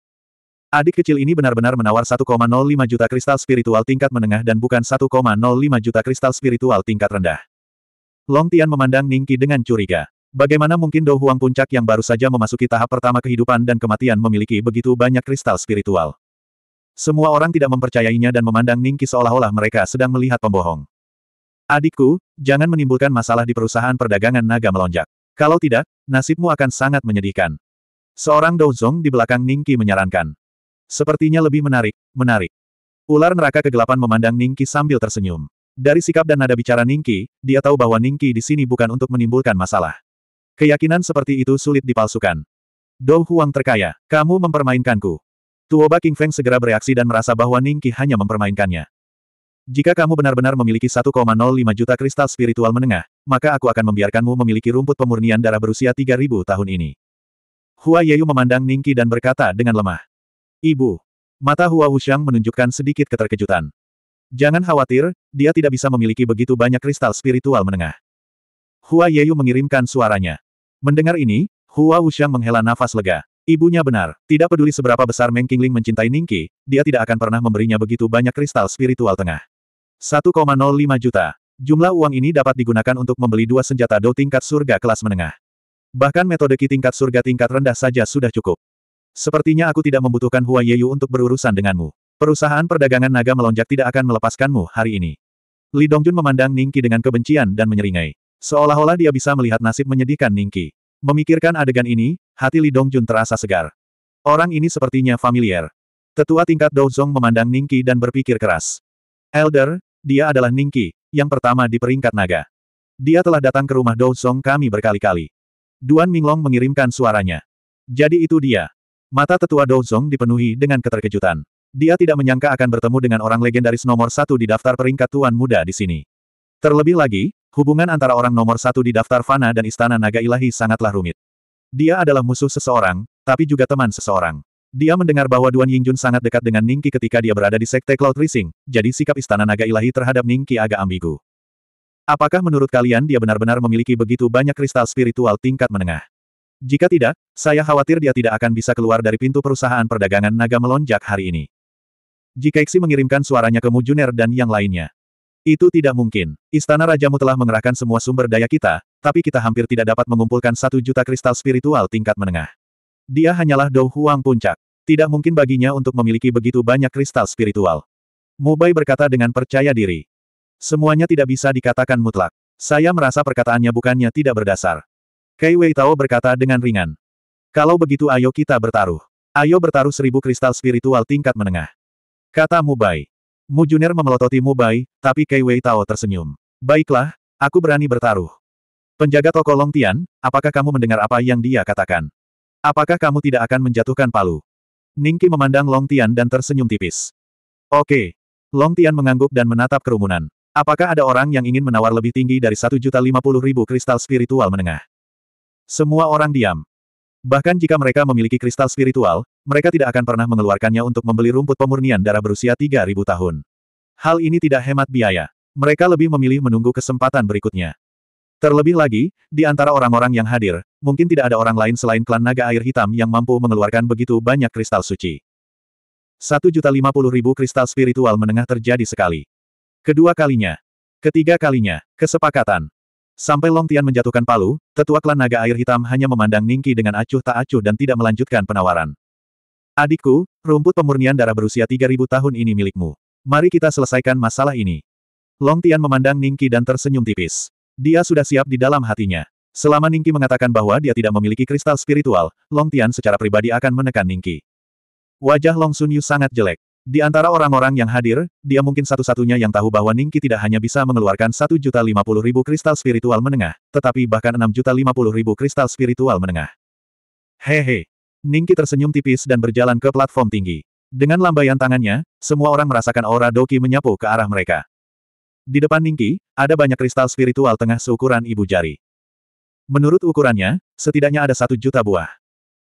Adik kecil ini benar-benar menawar 1,05 juta kristal spiritual tingkat menengah dan bukan 1,05 juta kristal spiritual tingkat rendah. Long Tian memandang Ning Qi dengan curiga. Bagaimana mungkin Dou Huang Puncak yang baru saja memasuki tahap pertama kehidupan dan kematian memiliki begitu banyak kristal spiritual? Semua orang tidak mempercayainya dan memandang Ning Qi seolah-olah mereka sedang melihat pembohong. Adikku, jangan menimbulkan masalah di perusahaan perdagangan naga melonjak. Kalau tidak, nasibmu akan sangat menyedihkan. Seorang Dou Zong di belakang Ning Qi menyarankan. Sepertinya lebih menarik, menarik. Ular neraka kegelapan memandang Ning Qi sambil tersenyum. Dari sikap dan nada bicara Ningki, dia tahu bahwa Ningki di sini bukan untuk menimbulkan masalah. Keyakinan seperti itu sulit dipalsukan. Dou Huang terkaya, kamu mempermainkanku. Tuoba King Feng segera bereaksi dan merasa bahwa Ningki hanya mempermainkannya. Jika kamu benar-benar memiliki 1,05 juta kristal spiritual menengah, maka aku akan membiarkanmu memiliki rumput pemurnian darah berusia 3000 tahun ini. Hua Yeyu memandang Ningki dan berkata dengan lemah. Ibu. Mata Hua Wuxiang menunjukkan sedikit keterkejutan. Jangan khawatir, dia tidak bisa memiliki begitu banyak kristal spiritual menengah. Hua Yeyu mengirimkan suaranya. Mendengar ini, Hua Wuxiang menghela nafas lega. Ibunya benar, tidak peduli seberapa besar Meng Qingling mencintai Ningqi, dia tidak akan pernah memberinya begitu banyak kristal spiritual tengah. 1,05 juta. Jumlah uang ini dapat digunakan untuk membeli dua senjata do tingkat surga kelas menengah. Bahkan metode ki tingkat surga tingkat rendah saja sudah cukup. Sepertinya aku tidak membutuhkan Hua Yeyu untuk berurusan denganmu. Perusahaan perdagangan naga melonjak tidak akan melepaskanmu hari ini. Li Dongjun memandang Ningki dengan kebencian dan menyeringai. Seolah-olah dia bisa melihat nasib menyedihkan Ningki. Memikirkan adegan ini, hati Li Dongjun terasa segar. Orang ini sepertinya familiar. Tetua tingkat Douzong memandang Ningki dan berpikir keras. Elder, dia adalah Ningki, yang pertama di peringkat naga. Dia telah datang ke rumah Douzong kami berkali-kali. Duan Minglong mengirimkan suaranya. Jadi itu dia. Mata tetua Douzong dipenuhi dengan keterkejutan. Dia tidak menyangka akan bertemu dengan orang legendaris nomor satu di daftar peringkat Tuan Muda di sini. Terlebih lagi, hubungan antara orang nomor satu di daftar Fana dan Istana Naga Ilahi sangatlah rumit. Dia adalah musuh seseorang, tapi juga teman seseorang. Dia mendengar bahwa Duan Yingjun sangat dekat dengan Ningki ketika dia berada di Sekte Cloud Rising, jadi sikap Istana Naga Ilahi terhadap Ningki agak ambigu. Apakah menurut kalian dia benar-benar memiliki begitu banyak kristal spiritual tingkat menengah? Jika tidak, saya khawatir dia tidak akan bisa keluar dari pintu perusahaan perdagangan naga melonjak hari ini. Jika Xi mengirimkan suaranya ke Mujuner dan yang lainnya. Itu tidak mungkin. Istana Rajamu telah mengerahkan semua sumber daya kita, tapi kita hampir tidak dapat mengumpulkan satu juta kristal spiritual tingkat menengah. Dia hanyalah Dou Huang Puncak. Tidak mungkin baginya untuk memiliki begitu banyak kristal spiritual. Mubai berkata dengan percaya diri. Semuanya tidak bisa dikatakan mutlak. Saya merasa perkataannya bukannya tidak berdasar. Kei Wei Tao berkata dengan ringan. Kalau begitu ayo kita bertaruh. Ayo bertaruh seribu kristal spiritual tingkat menengah. Kata Mubai. Mujunir memelototi Mubai, tapi Kei Wei Tao tersenyum. Baiklah, aku berani bertaruh. Penjaga toko Long Tian, apakah kamu mendengar apa yang dia katakan? Apakah kamu tidak akan menjatuhkan palu? Ningki memandang Long Tian dan tersenyum tipis. Oke. Long Tian mengangguk dan menatap kerumunan. Apakah ada orang yang ingin menawar lebih tinggi dari 1.050.000 kristal spiritual menengah? Semua orang diam. Bahkan jika mereka memiliki kristal spiritual, mereka tidak akan pernah mengeluarkannya untuk membeli rumput pemurnian darah berusia 3.000 tahun. Hal ini tidak hemat biaya. Mereka lebih memilih menunggu kesempatan berikutnya. Terlebih lagi, di antara orang-orang yang hadir, mungkin tidak ada orang lain selain klan naga air hitam yang mampu mengeluarkan begitu banyak kristal suci. 1.050.000 kristal spiritual menengah terjadi sekali. Kedua kalinya. Ketiga kalinya. Kesepakatan. Sampai Long Tian menjatuhkan palu, tetua klan naga air hitam hanya memandang Ningki dengan acuh tak acuh dan tidak melanjutkan penawaran. Adikku, rumput pemurnian darah berusia 3000 tahun ini milikmu. Mari kita selesaikan masalah ini. Long Tian memandang Ningki dan tersenyum tipis. Dia sudah siap di dalam hatinya. Selama Ningki mengatakan bahwa dia tidak memiliki kristal spiritual, Long Tian secara pribadi akan menekan Ningki. Wajah Long Sun Yu sangat jelek. Di antara orang-orang yang hadir, dia mungkin satu-satunya yang tahu bahwa Ningki tidak hanya bisa mengeluarkan satu juta ribu kristal spiritual menengah, tetapi bahkan enam juta ribu kristal spiritual menengah. Hehe. Ningki tersenyum tipis dan berjalan ke platform tinggi. Dengan lambaian tangannya, semua orang merasakan aura Doki menyapu ke arah mereka. Di depan Ningki, ada banyak kristal spiritual tengah seukuran ibu jari. Menurut ukurannya, setidaknya ada satu juta buah.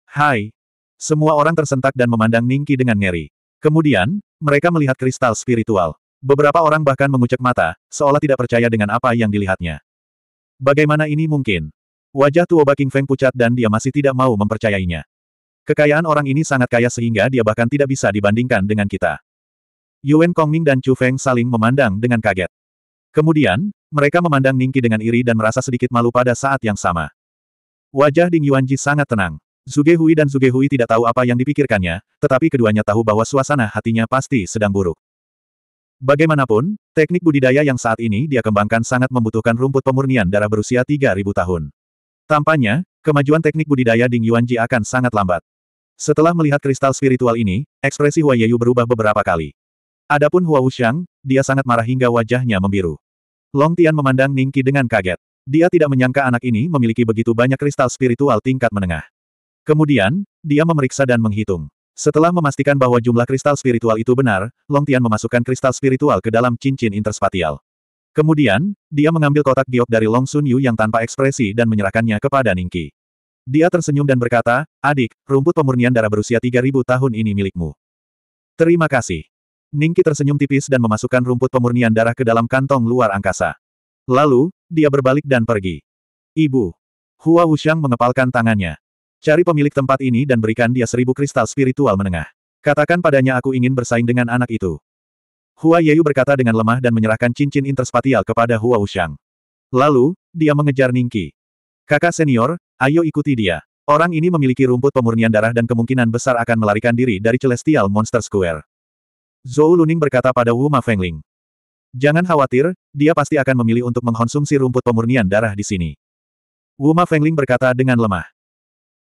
Hai. Semua orang tersentak dan memandang Ningki dengan ngeri. Kemudian, mereka melihat kristal spiritual. Beberapa orang bahkan mengucek mata, seolah tidak percaya dengan apa yang dilihatnya. Bagaimana ini mungkin? Wajah Tuoba King Feng pucat dan dia masih tidak mau mempercayainya. Kekayaan orang ini sangat kaya sehingga dia bahkan tidak bisa dibandingkan dengan kita. Yuan Kongming dan Chu Feng saling memandang dengan kaget. Kemudian, mereka memandang Ningki dengan iri dan merasa sedikit malu pada saat yang sama. Wajah Ding Yuanji sangat tenang. Zuge Hui dan Zuge Hui tidak tahu apa yang dipikirkannya, tetapi keduanya tahu bahwa suasana hatinya pasti sedang buruk. Bagaimanapun, teknik budidaya yang saat ini dia kembangkan sangat membutuhkan rumput pemurnian darah berusia 3.000 tahun. Tampaknya, kemajuan teknik budidaya Ding Yuanji akan sangat lambat. Setelah melihat kristal spiritual ini, ekspresi Hua Yeyu berubah beberapa kali. Adapun Hua Wuxiang, dia sangat marah hingga wajahnya membiru. Long Tian memandang Ningqi dengan kaget. Dia tidak menyangka anak ini memiliki begitu banyak kristal spiritual tingkat menengah. Kemudian, dia memeriksa dan menghitung. Setelah memastikan bahwa jumlah kristal spiritual itu benar, Long Tian memasukkan kristal spiritual ke dalam cincin interspatial. Kemudian, dia mengambil kotak giok dari Long Sun Yu yang tanpa ekspresi dan menyerahkannya kepada Ning Qi. Dia tersenyum dan berkata, Adik, rumput pemurnian darah berusia 3000 tahun ini milikmu. Terima kasih. Ning Qi tersenyum tipis dan memasukkan rumput pemurnian darah ke dalam kantong luar angkasa. Lalu, dia berbalik dan pergi. Ibu. Hua Wuxiang mengepalkan tangannya. Cari pemilik tempat ini dan berikan dia seribu kristal spiritual menengah. Katakan padanya aku ingin bersaing dengan anak itu. Hua Yeyu berkata dengan lemah dan menyerahkan cincin interspatial kepada Hua Wuxiang. Lalu, dia mengejar Ningki. Kakak senior, ayo ikuti dia. Orang ini memiliki rumput pemurnian darah dan kemungkinan besar akan melarikan diri dari Celestial Monster Square. Zhou Luning berkata pada Wu Ma Fengling. Jangan khawatir, dia pasti akan memilih untuk mengkonsumsi rumput pemurnian darah di sini. Wu Ma Fengling berkata dengan lemah.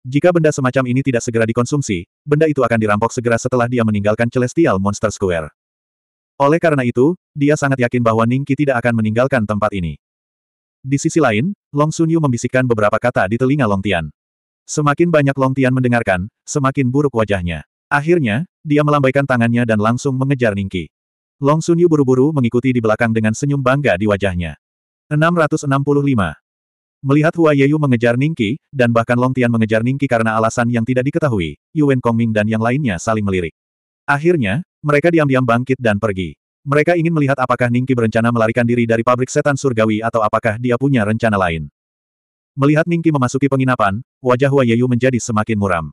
Jika benda semacam ini tidak segera dikonsumsi, benda itu akan dirampok segera setelah dia meninggalkan Celestial Monster Square. Oleh karena itu, dia sangat yakin bahwa Ningki tidak akan meninggalkan tempat ini. Di sisi lain, Long Sunyu membisikkan beberapa kata di telinga Long Tian. Semakin banyak Long Tian mendengarkan, semakin buruk wajahnya. Akhirnya, dia melambaikan tangannya dan langsung mengejar Ningki. Long Sunyu buru-buru mengikuti di belakang dengan senyum bangga di wajahnya. 665. Melihat Hua Yeyu mengejar Ningki, dan bahkan Long Tian mengejar Ningki karena alasan yang tidak diketahui, Yuan Kongming dan yang lainnya saling melirik. Akhirnya, mereka diam-diam bangkit dan pergi. Mereka ingin melihat apakah Ningki berencana melarikan diri dari pabrik setan surgawi atau apakah dia punya rencana lain. Melihat Ningki memasuki penginapan, wajah Hua Yeyu menjadi semakin muram.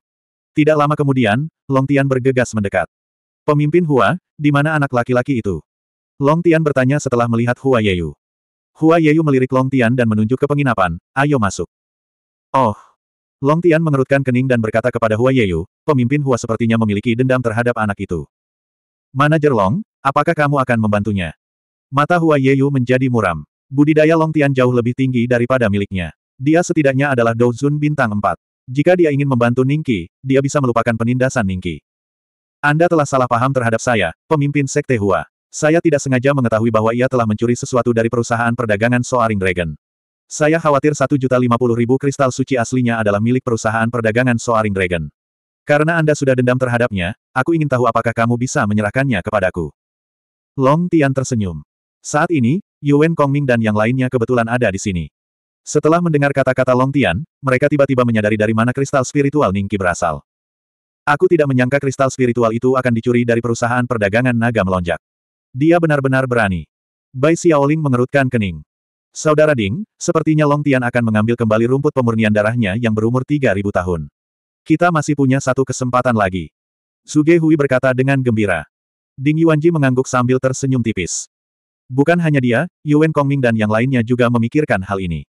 Tidak lama kemudian, Long Tian bergegas mendekat. Pemimpin Hua, di mana anak laki-laki itu? Long Tian bertanya setelah melihat Hua Yeyu. Hua Yeyu melirik Long Tian dan menunjuk ke penginapan, ayo masuk. Oh. Long Tian mengerutkan kening dan berkata kepada Hua Yeyu, pemimpin Hua sepertinya memiliki dendam terhadap anak itu. Manajer Long, apakah kamu akan membantunya? Mata Hua Yeyu menjadi muram. Budidaya Long Tian jauh lebih tinggi daripada miliknya. Dia setidaknya adalah Douzun bintang 4. Jika dia ingin membantu Ningki, dia bisa melupakan penindasan Ningki. Anda telah salah paham terhadap saya, pemimpin Sekte Hua. Saya tidak sengaja mengetahui bahwa ia telah mencuri sesuatu dari perusahaan perdagangan Soaring Dragon. Saya khawatir 1.050.000 kristal suci aslinya adalah milik perusahaan perdagangan Soaring Dragon. Karena Anda sudah dendam terhadapnya, aku ingin tahu apakah kamu bisa menyerahkannya kepadaku. Long Tian tersenyum. Saat ini, Yuan Kongming dan yang lainnya kebetulan ada di sini. Setelah mendengar kata-kata Long Tian, mereka tiba-tiba menyadari dari mana kristal spiritual Ningki berasal. Aku tidak menyangka kristal spiritual itu akan dicuri dari perusahaan perdagangan naga melonjak. Dia benar-benar berani. Bai Xiaoling mengerutkan kening. Saudara Ding, sepertinya Long Tian akan mengambil kembali rumput pemurnian darahnya yang berumur 3000 tahun. Kita masih punya satu kesempatan lagi. Suge Hui berkata dengan gembira. Ding Yuanji mengangguk sambil tersenyum tipis. Bukan hanya dia, Yuan Kongming dan yang lainnya juga memikirkan hal ini.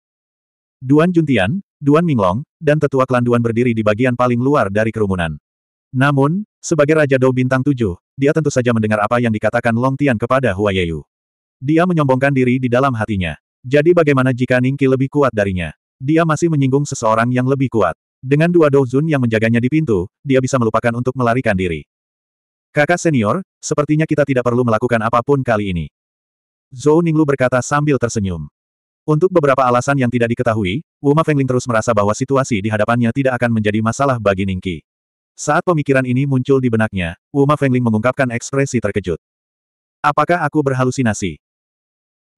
Duan Juntian, Duan Minglong, dan tetua klan Duan berdiri di bagian paling luar dari kerumunan. Namun, sebagai Raja Dou Bintang Tujuh, dia tentu saja mendengar apa yang dikatakan Long Tian kepada Hua Yeyu. Dia menyombongkan diri di dalam hatinya. Jadi bagaimana jika Ningki lebih kuat darinya? Dia masih menyinggung seseorang yang lebih kuat. Dengan dua Douzun yang menjaganya di pintu, dia bisa melupakan untuk melarikan diri. Kakak senior, sepertinya kita tidak perlu melakukan apapun kali ini. Zhou Ninglu berkata sambil tersenyum. Untuk beberapa alasan yang tidak diketahui, Wu Ma Fengling terus merasa bahwa situasi di hadapannya tidak akan menjadi masalah bagi Ningki. Saat pemikiran ini muncul di benaknya, Wuma Fengling mengungkapkan ekspresi terkejut. Apakah aku berhalusinasi?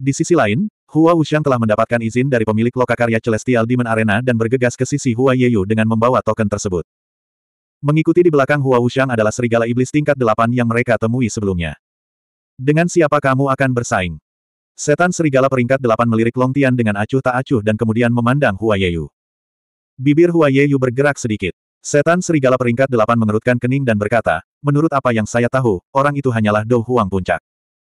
Di sisi lain, Hua Wuxiang telah mendapatkan izin dari pemilik lokakarya Celestial Demon Arena dan bergegas ke sisi Hua Yeyu dengan membawa token tersebut. Mengikuti di belakang Hua Wuxiang adalah serigala iblis tingkat delapan yang mereka temui sebelumnya. Dengan siapa kamu akan bersaing? Setan serigala peringkat delapan melirik Long Tian dengan acuh tak acuh dan kemudian memandang Hua Yeyu. Bibir Hua Yeyu bergerak sedikit. Setan Serigala peringkat delapan mengerutkan kening dan berkata, menurut apa yang saya tahu, orang itu hanyalah Dou Huang Puncak.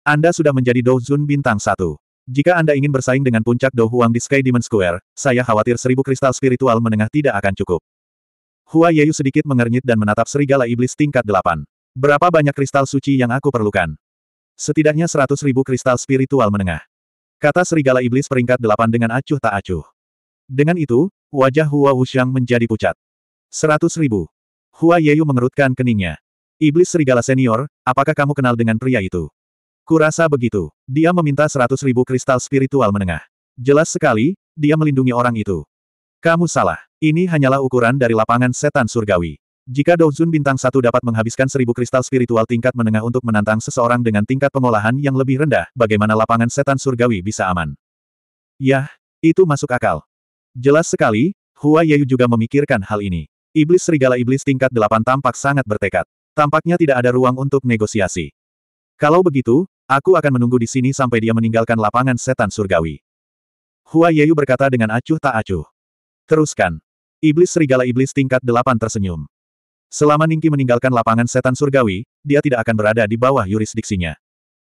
Anda sudah menjadi Dou Zun Bintang satu. Jika Anda ingin bersaing dengan puncak Dou Huang di Sky Demon Square, saya khawatir seribu kristal spiritual menengah tidak akan cukup. Hua Yeyu sedikit mengernyit dan menatap Serigala Iblis tingkat delapan. Berapa banyak kristal suci yang aku perlukan? Setidaknya seratus ribu kristal spiritual menengah. Kata Serigala Iblis peringkat delapan dengan acuh tak acuh. Dengan itu, wajah Hua Wuxiang menjadi pucat. Seratus ribu. Hua Yeyu mengerutkan keningnya. Iblis serigala senior, apakah kamu kenal dengan pria itu? Kurasa begitu. Dia meminta seratus ribu kristal spiritual menengah. Jelas sekali, dia melindungi orang itu. Kamu salah. Ini hanyalah ukuran dari lapangan setan surgawi. Jika Douzun bintang satu dapat menghabiskan seribu kristal spiritual tingkat menengah untuk menantang seseorang dengan tingkat pengolahan yang lebih rendah, bagaimana lapangan setan surgawi bisa aman? Yah, itu masuk akal. Jelas sekali, Hua Yeyu juga memikirkan hal ini. Iblis serigala iblis tingkat delapan tampak sangat bertekad. Tampaknya tidak ada ruang untuk negosiasi. Kalau begitu, aku akan menunggu di sini sampai dia meninggalkan lapangan setan surgawi. Hua Yeyu berkata dengan acuh tak acuh. Teruskan. Iblis serigala iblis tingkat delapan tersenyum. Selama Ningki meninggalkan lapangan setan surgawi, dia tidak akan berada di bawah yurisdiksinya.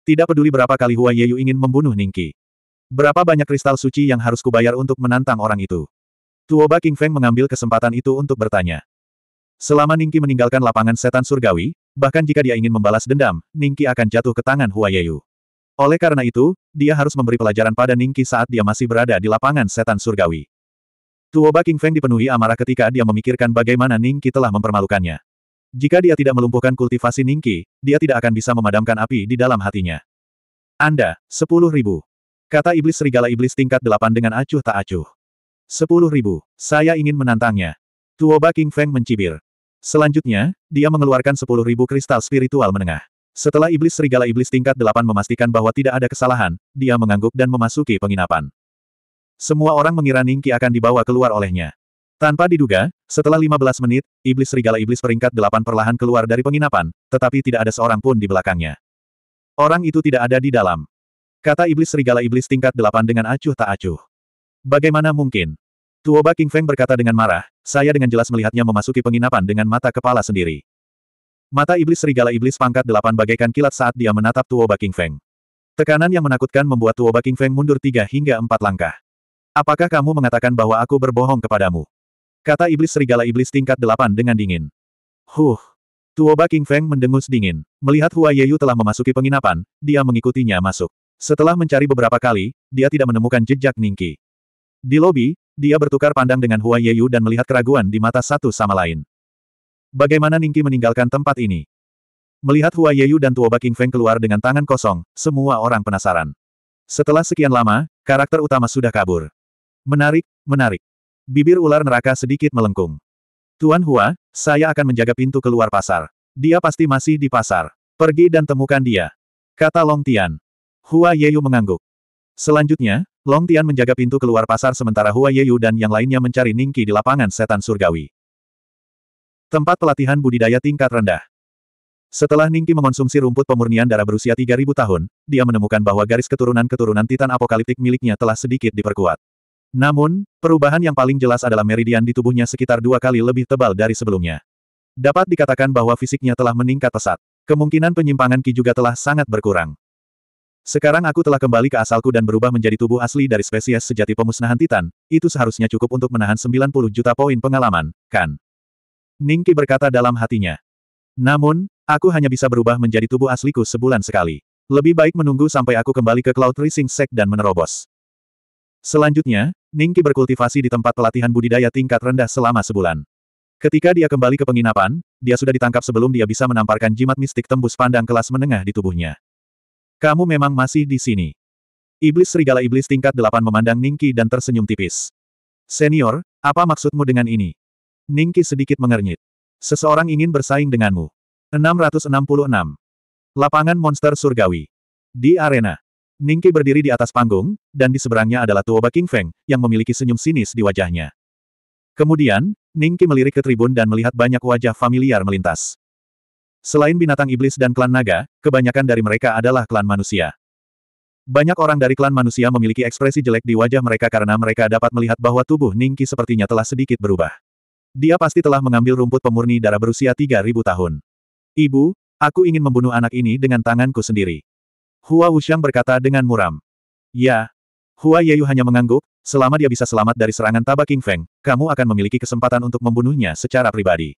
Tidak peduli berapa kali Hua Yeyu ingin membunuh Ningki. Berapa banyak kristal suci yang harus kubayar untuk menantang orang itu? Tuoba King Feng mengambil kesempatan itu untuk bertanya. Selama Ningki meninggalkan lapangan setan surgawi, bahkan jika dia ingin membalas dendam, Ningki akan jatuh ke tangan Huayeyu. Oleh karena itu, dia harus memberi pelajaran pada Ningki saat dia masih berada di lapangan setan surgawi. Tuoba King Feng dipenuhi amarah ketika dia memikirkan bagaimana Ningki telah mempermalukannya. Jika dia tidak melumpuhkan kultivasi Ningki, dia tidak akan bisa memadamkan api di dalam hatinya. Anda, sepuluh ribu. Kata iblis serigala iblis tingkat delapan dengan acuh tak acuh. Sepuluh ribu. Saya ingin menantangnya. Tuoba King Feng mencibir. Selanjutnya, dia mengeluarkan sepuluh ribu kristal spiritual menengah. Setelah iblis serigala iblis tingkat delapan memastikan bahwa tidak ada kesalahan, dia mengangguk dan memasuki penginapan. Semua orang mengira Ningki akan dibawa keluar olehnya. Tanpa diduga, setelah 15 menit, iblis serigala iblis peringkat delapan perlahan keluar dari penginapan, tetapi tidak ada seorang pun di belakangnya. Orang itu tidak ada di dalam. Kata iblis serigala iblis tingkat delapan dengan acuh tak acuh. Bagaimana mungkin? Tuoba King Feng berkata dengan marah, saya dengan jelas melihatnya memasuki penginapan dengan mata kepala sendiri. Mata iblis serigala iblis pangkat delapan bagaikan kilat saat dia menatap Tuoba King Feng. Tekanan yang menakutkan membuat Tuoba King Feng mundur tiga hingga empat langkah. Apakah kamu mengatakan bahwa aku berbohong kepadamu? Kata iblis serigala iblis tingkat delapan dengan dingin. Huh! Tuoba King Feng mendengus dingin. Melihat Hua Yeyu telah memasuki penginapan, dia mengikutinya masuk. Setelah mencari beberapa kali, dia tidak menemukan jejak Ningki. Di lobi, dia bertukar pandang dengan Hua Yeyu dan melihat keraguan di mata satu sama lain. Bagaimana Ningki meninggalkan tempat ini? Melihat Hua Yeyu dan Tuoba King Feng keluar dengan tangan kosong, semua orang penasaran. Setelah sekian lama, karakter utama sudah kabur. Menarik, menarik. Bibir ular neraka sedikit melengkung. Tuan Hua, saya akan menjaga pintu keluar pasar. Dia pasti masih di pasar. Pergi dan temukan dia. Kata Long Tian. Hua Yeyu mengangguk. Selanjutnya, Long Tian menjaga pintu keluar pasar sementara Hua Yeyu dan yang lainnya mencari Ningki di lapangan setan surgawi. Tempat pelatihan budidaya tingkat rendah. Setelah Ningki mengonsumsi rumput pemurnian darah berusia 3000 tahun, dia menemukan bahwa garis keturunan-keturunan Titan apokaliptik miliknya telah sedikit diperkuat. Namun, perubahan yang paling jelas adalah meridian di tubuhnya sekitar dua kali lebih tebal dari sebelumnya. Dapat dikatakan bahwa fisiknya telah meningkat pesat. Kemungkinan penyimpangan Ki juga telah sangat berkurang. Sekarang aku telah kembali ke asalku dan berubah menjadi tubuh asli dari spesies sejati pemusnahan Titan, itu seharusnya cukup untuk menahan 90 juta poin pengalaman, kan? Ningki berkata dalam hatinya. Namun, aku hanya bisa berubah menjadi tubuh asliku sebulan sekali. Lebih baik menunggu sampai aku kembali ke Cloud Rising Sect dan menerobos. Selanjutnya, Ningki berkultivasi di tempat pelatihan budidaya tingkat rendah selama sebulan. Ketika dia kembali ke penginapan, dia sudah ditangkap sebelum dia bisa menamparkan jimat mistik tembus pandang kelas menengah di tubuhnya. Kamu memang masih di sini. Iblis serigala iblis tingkat delapan memandang Ningki dan tersenyum tipis. Senior, apa maksudmu dengan ini? Ningki sedikit mengernyit. Seseorang ingin bersaing denganmu. 666. Lapangan monster surgawi. Di arena. Ningki berdiri di atas panggung, dan di seberangnya adalah Tuoba King Feng, yang memiliki senyum sinis di wajahnya. Kemudian, Ningki melirik ke tribun dan melihat banyak wajah familiar melintas. Selain binatang iblis dan klan naga, kebanyakan dari mereka adalah klan manusia. Banyak orang dari klan manusia memiliki ekspresi jelek di wajah mereka karena mereka dapat melihat bahwa tubuh Ningki sepertinya telah sedikit berubah. Dia pasti telah mengambil rumput pemurni darah berusia 3000 tahun. Ibu, aku ingin membunuh anak ini dengan tanganku sendiri. Hua Wuxiang berkata dengan muram. Ya. Hua Yeyu hanya mengangguk, selama dia bisa selamat dari serangan Taba King Feng, kamu akan memiliki kesempatan untuk membunuhnya secara pribadi.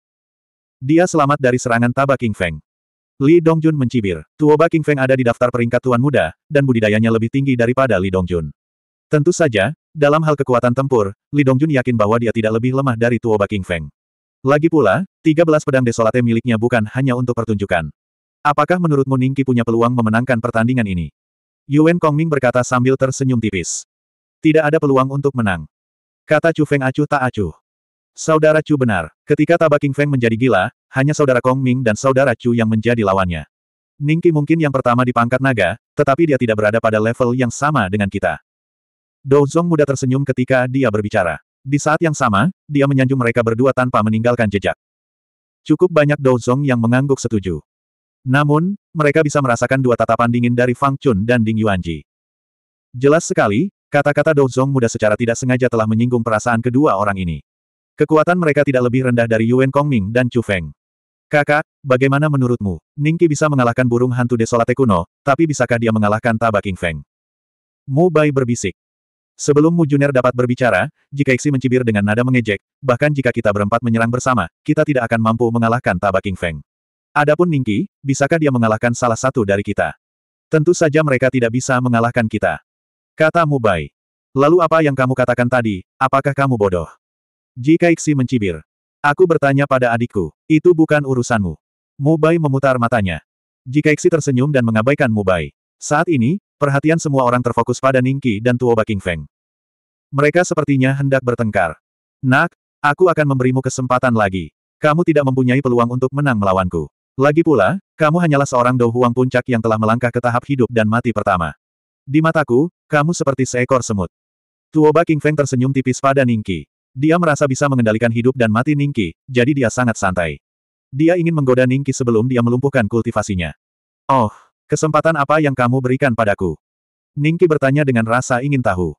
Dia selamat dari serangan Taba King Feng. Li Dongjun mencibir. Tuoba King Feng ada di daftar peringkat tuan muda, dan budidayanya lebih tinggi daripada Li Dongjun. Tentu saja, dalam hal kekuatan tempur, Li Dongjun yakin bahwa dia tidak lebih lemah dari Tuoba King Feng. Lagi pula, 13 pedang desolate miliknya bukan hanya untuk pertunjukan. Apakah menurutmu Ningki punya peluang memenangkan pertandingan ini? Yuan Kongming berkata sambil tersenyum tipis. Tidak ada peluang untuk menang. Kata Chu Feng acuh tak acuh. Saudara Chu benar, ketika Taba King Feng menjadi gila, hanya saudara Kong Ming dan saudara Chu yang menjadi lawannya. Ningki mungkin yang pertama di pangkat naga, tetapi dia tidak berada pada level yang sama dengan kita. Dou Zong muda tersenyum ketika dia berbicara. Di saat yang sama, dia menyanjung mereka berdua tanpa meninggalkan jejak. Cukup banyak Dou Zong yang mengangguk setuju. Namun, mereka bisa merasakan dua tatapan dingin dari Fang Chun dan Ding Yuanji. Jelas sekali, kata-kata Dou Zong muda secara tidak sengaja telah menyinggung perasaan kedua orang ini. Kekuatan mereka tidak lebih rendah dari Yuan Kongming dan Chu Feng. Kakak, bagaimana menurutmu? Ningki bisa mengalahkan burung hantu desolate kuno, tapi bisakah dia mengalahkan Taba King Feng? Mu Bai berbisik. Sebelum Mu Juner dapat berbicara, jika Iksi mencibir dengan nada mengejek, bahkan jika kita berempat menyerang bersama, kita tidak akan mampu mengalahkan Taba King Feng. Adapun Ningki, bisakah dia mengalahkan salah satu dari kita? Tentu saja mereka tidak bisa mengalahkan kita. Kata Mu Bai. Lalu apa yang kamu katakan tadi, apakah kamu bodoh? Jika Iksi mencibir. Aku bertanya pada adikku, itu bukan urusanmu. Mubai memutar matanya. Jika Iksi tersenyum dan mengabaikan Mubai. Saat ini, perhatian semua orang terfokus pada Ningki dan Tuo Baking Feng. Mereka sepertinya hendak bertengkar. Nak, aku akan memberimu kesempatan lagi. Kamu tidak mempunyai peluang untuk menang melawanku. Lagi pula, kamu hanyalah seorang Dou puncak yang telah melangkah ke tahap hidup dan mati pertama. Di mataku, kamu seperti seekor semut. Tuo Baking Feng tersenyum tipis pada Ningki. Dia merasa bisa mengendalikan hidup dan mati Ningki, jadi dia sangat santai. Dia ingin menggoda Ningki sebelum dia melumpuhkan kultivasinya. Oh, kesempatan apa yang kamu berikan padaku? Ningki bertanya dengan rasa ingin tahu.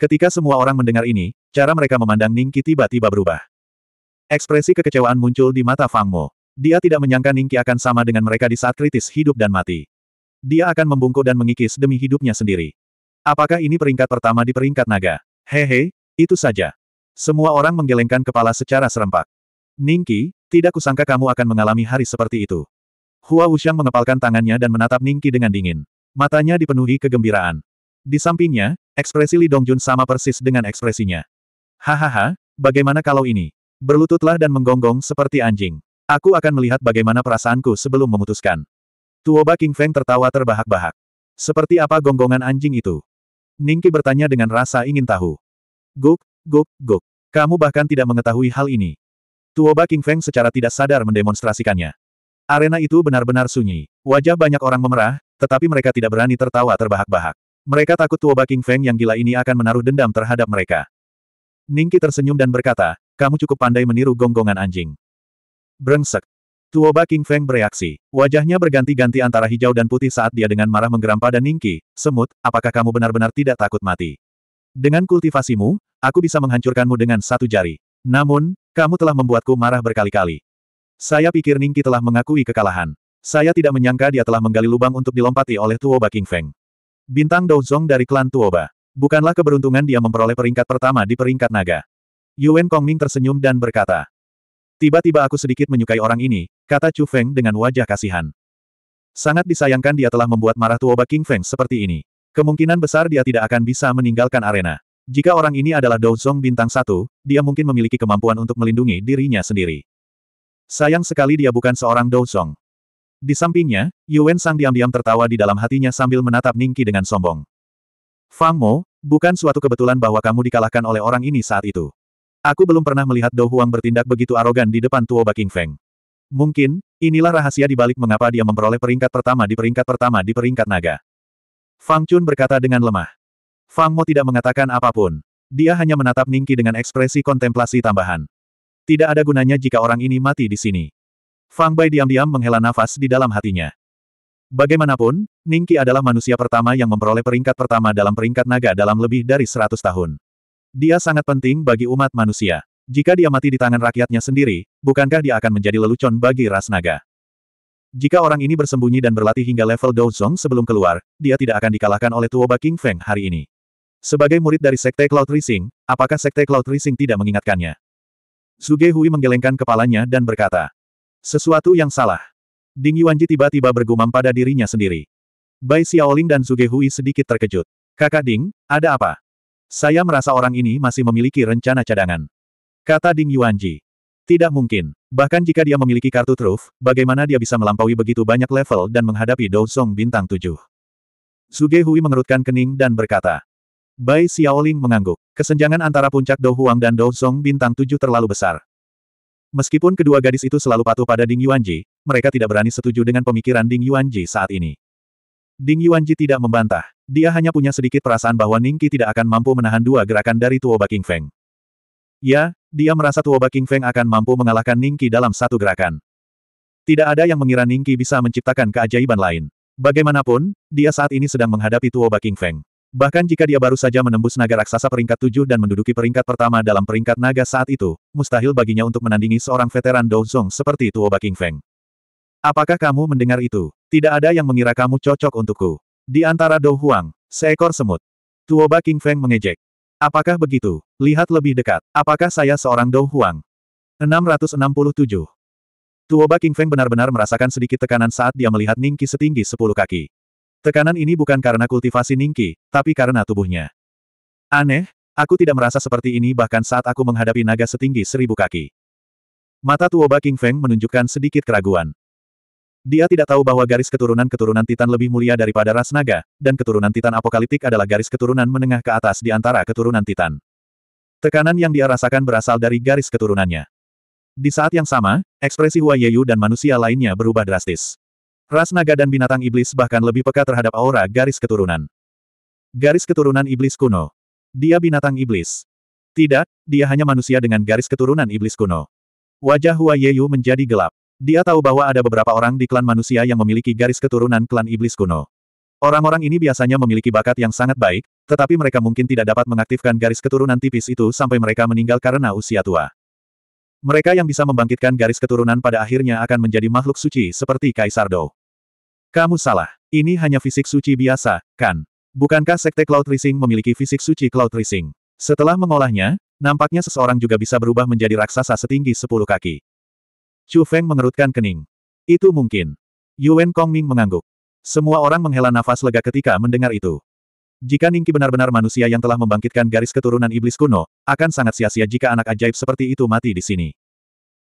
Ketika semua orang mendengar ini, cara mereka memandang Ningki tiba-tiba berubah. Ekspresi kekecewaan muncul di mata Fang Mo. Dia tidak menyangka Ningki akan sama dengan mereka di saat kritis hidup dan mati. Dia akan membungkuk dan mengikis demi hidupnya sendiri. Apakah ini peringkat pertama di peringkat naga? Hehe, itu saja. Semua orang menggelengkan kepala secara serempak. Ningki, tidak kusangka kamu akan mengalami hari seperti itu. Hua Wuxiang mengepalkan tangannya dan menatap Ningki dengan dingin. Matanya dipenuhi kegembiraan. Di sampingnya, ekspresi Li Dongjun sama persis dengan ekspresinya. Hahaha, bagaimana kalau ini? Berlututlah dan menggonggong seperti anjing. Aku akan melihat bagaimana perasaanku sebelum memutuskan. Tuoba King Feng tertawa terbahak-bahak. Seperti apa gonggongan anjing itu? Ningki bertanya dengan rasa ingin tahu. Guk, Gok, guk. Kamu bahkan tidak mengetahui hal ini. Tuoba King Feng secara tidak sadar mendemonstrasikannya. Arena itu benar-benar sunyi. Wajah banyak orang memerah, tetapi mereka tidak berani tertawa terbahak-bahak. Mereka takut Tuoba King Feng yang gila ini akan menaruh dendam terhadap mereka. Ningki tersenyum dan berkata, kamu cukup pandai meniru gonggongan anjing. Brengsek. Tuoba King Feng bereaksi. Wajahnya berganti-ganti antara hijau dan putih saat dia dengan marah menggeram pada Ningki. Semut, apakah kamu benar-benar tidak takut mati? Dengan kultivasimu, aku bisa menghancurkanmu dengan satu jari. Namun, kamu telah membuatku marah berkali-kali. Saya pikir Ningki telah mengakui kekalahan. Saya tidak menyangka dia telah menggali lubang untuk dilompati oleh Tuoba King Feng. Bintang Douzong dari klan Tuoba. Bukanlah keberuntungan dia memperoleh peringkat pertama di peringkat naga. Yuan Kongming tersenyum dan berkata. Tiba-tiba aku sedikit menyukai orang ini, kata Chu Feng dengan wajah kasihan. Sangat disayangkan dia telah membuat marah Tuoba King Feng seperti ini. Kemungkinan besar dia tidak akan bisa meninggalkan arena. Jika orang ini adalah Douzong bintang satu, dia mungkin memiliki kemampuan untuk melindungi dirinya sendiri. Sayang sekali dia bukan seorang Douzong. Di sampingnya, Yuan Sang diam-diam tertawa di dalam hatinya sambil menatap Ningki dengan sombong. Fang Mo, bukan suatu kebetulan bahwa kamu dikalahkan oleh orang ini saat itu. Aku belum pernah melihat Dou Huang bertindak begitu arogan di depan Tuo Baking Feng. Mungkin, inilah rahasia di balik mengapa dia memperoleh peringkat pertama di peringkat pertama di peringkat naga. Fang Chun berkata dengan lemah. Fang Mo tidak mengatakan apapun. Dia hanya menatap Ningki dengan ekspresi kontemplasi tambahan. Tidak ada gunanya jika orang ini mati di sini. Fang Bai diam-diam menghela nafas di dalam hatinya. Bagaimanapun, Ningki adalah manusia pertama yang memperoleh peringkat pertama dalam peringkat naga dalam lebih dari 100 tahun. Dia sangat penting bagi umat manusia. Jika dia mati di tangan rakyatnya sendiri, bukankah dia akan menjadi lelucon bagi ras naga? Jika orang ini bersembunyi dan berlatih hingga level Douzong sebelum keluar, dia tidak akan dikalahkan oleh Tuoba King Feng hari ini. Sebagai murid dari Sekte Cloud Rising, apakah Sekte Cloud Rising tidak mengingatkannya? Suge Hui menggelengkan kepalanya dan berkata, Sesuatu yang salah. Ding Yuanji tiba-tiba bergumam pada dirinya sendiri. Bai Xiaoling dan Suge Hui sedikit terkejut. Kakak Ding, ada apa? Saya merasa orang ini masih memiliki rencana cadangan. Kata Ding Yuanji. Tidak mungkin. Bahkan jika dia memiliki kartu truf, bagaimana dia bisa melampaui begitu banyak level dan menghadapi Song bintang 7? Suge Hui mengerutkan kening dan berkata. Bai Xiaoling mengangguk. Kesenjangan antara puncak Dou Huang dan Dou Song bintang tujuh terlalu besar. Meskipun kedua gadis itu selalu patuh pada Ding Yuanji, mereka tidak berani setuju dengan pemikiran Ding Yuanji saat ini. Ding Yuanji tidak membantah. Dia hanya punya sedikit perasaan bahwa Ningki tidak akan mampu menahan dua gerakan dari Tuoba King Feng. Ya, dia merasa Tuoba King Feng akan mampu mengalahkan Ningki dalam satu gerakan. Tidak ada yang mengira Ningki bisa menciptakan keajaiban lain. Bagaimanapun, dia saat ini sedang menghadapi Tuoba King Feng. Bahkan jika dia baru saja menembus naga raksasa peringkat tujuh dan menduduki peringkat pertama dalam peringkat naga saat itu, mustahil baginya untuk menandingi seorang veteran Douzong seperti Tuoba King Feng. Apakah kamu mendengar itu? Tidak ada yang mengira kamu cocok untukku. Di antara Dou Huang, seekor semut. Tuoba King Feng mengejek. Apakah begitu? Lihat lebih dekat. Apakah saya seorang Dou Huang? 667. Tuoba King Feng benar-benar merasakan sedikit tekanan saat dia melihat Ningki setinggi 10 kaki. Tekanan ini bukan karena kultivasi Ningki, tapi karena tubuhnya. Aneh, aku tidak merasa seperti ini bahkan saat aku menghadapi naga setinggi seribu kaki. Mata Tuoba King Feng menunjukkan sedikit keraguan. Dia tidak tahu bahwa garis keturunan-keturunan Titan lebih mulia daripada ras naga, dan keturunan Titan apokaliptik adalah garis keturunan menengah ke atas di antara keturunan Titan. Tekanan yang dia rasakan berasal dari garis keturunannya. Di saat yang sama, ekspresi Hua Yeyu dan manusia lainnya berubah drastis. Ras naga dan binatang iblis bahkan lebih peka terhadap aura garis keturunan. Garis keturunan iblis kuno. Dia binatang iblis. Tidak, dia hanya manusia dengan garis keturunan iblis kuno. Wajah Hua Yeyu menjadi gelap. Dia tahu bahwa ada beberapa orang di klan manusia yang memiliki garis keturunan klan iblis kuno. Orang-orang ini biasanya memiliki bakat yang sangat baik, tetapi mereka mungkin tidak dapat mengaktifkan garis keturunan tipis itu sampai mereka meninggal karena usia tua. Mereka yang bisa membangkitkan garis keturunan pada akhirnya akan menjadi makhluk suci seperti Kaisar Dou. Kamu salah. Ini hanya fisik suci biasa, kan? Bukankah Sekte Cloud Rising memiliki fisik suci Cloud Rising? Setelah mengolahnya, nampaknya seseorang juga bisa berubah menjadi raksasa setinggi 10 kaki. Chu Feng mengerutkan kening. Itu mungkin. Yuan Kongming mengangguk. Semua orang menghela nafas lega ketika mendengar itu. Jika Ningki benar-benar manusia yang telah membangkitkan garis keturunan iblis kuno, akan sangat sia-sia jika anak ajaib seperti itu mati di sini.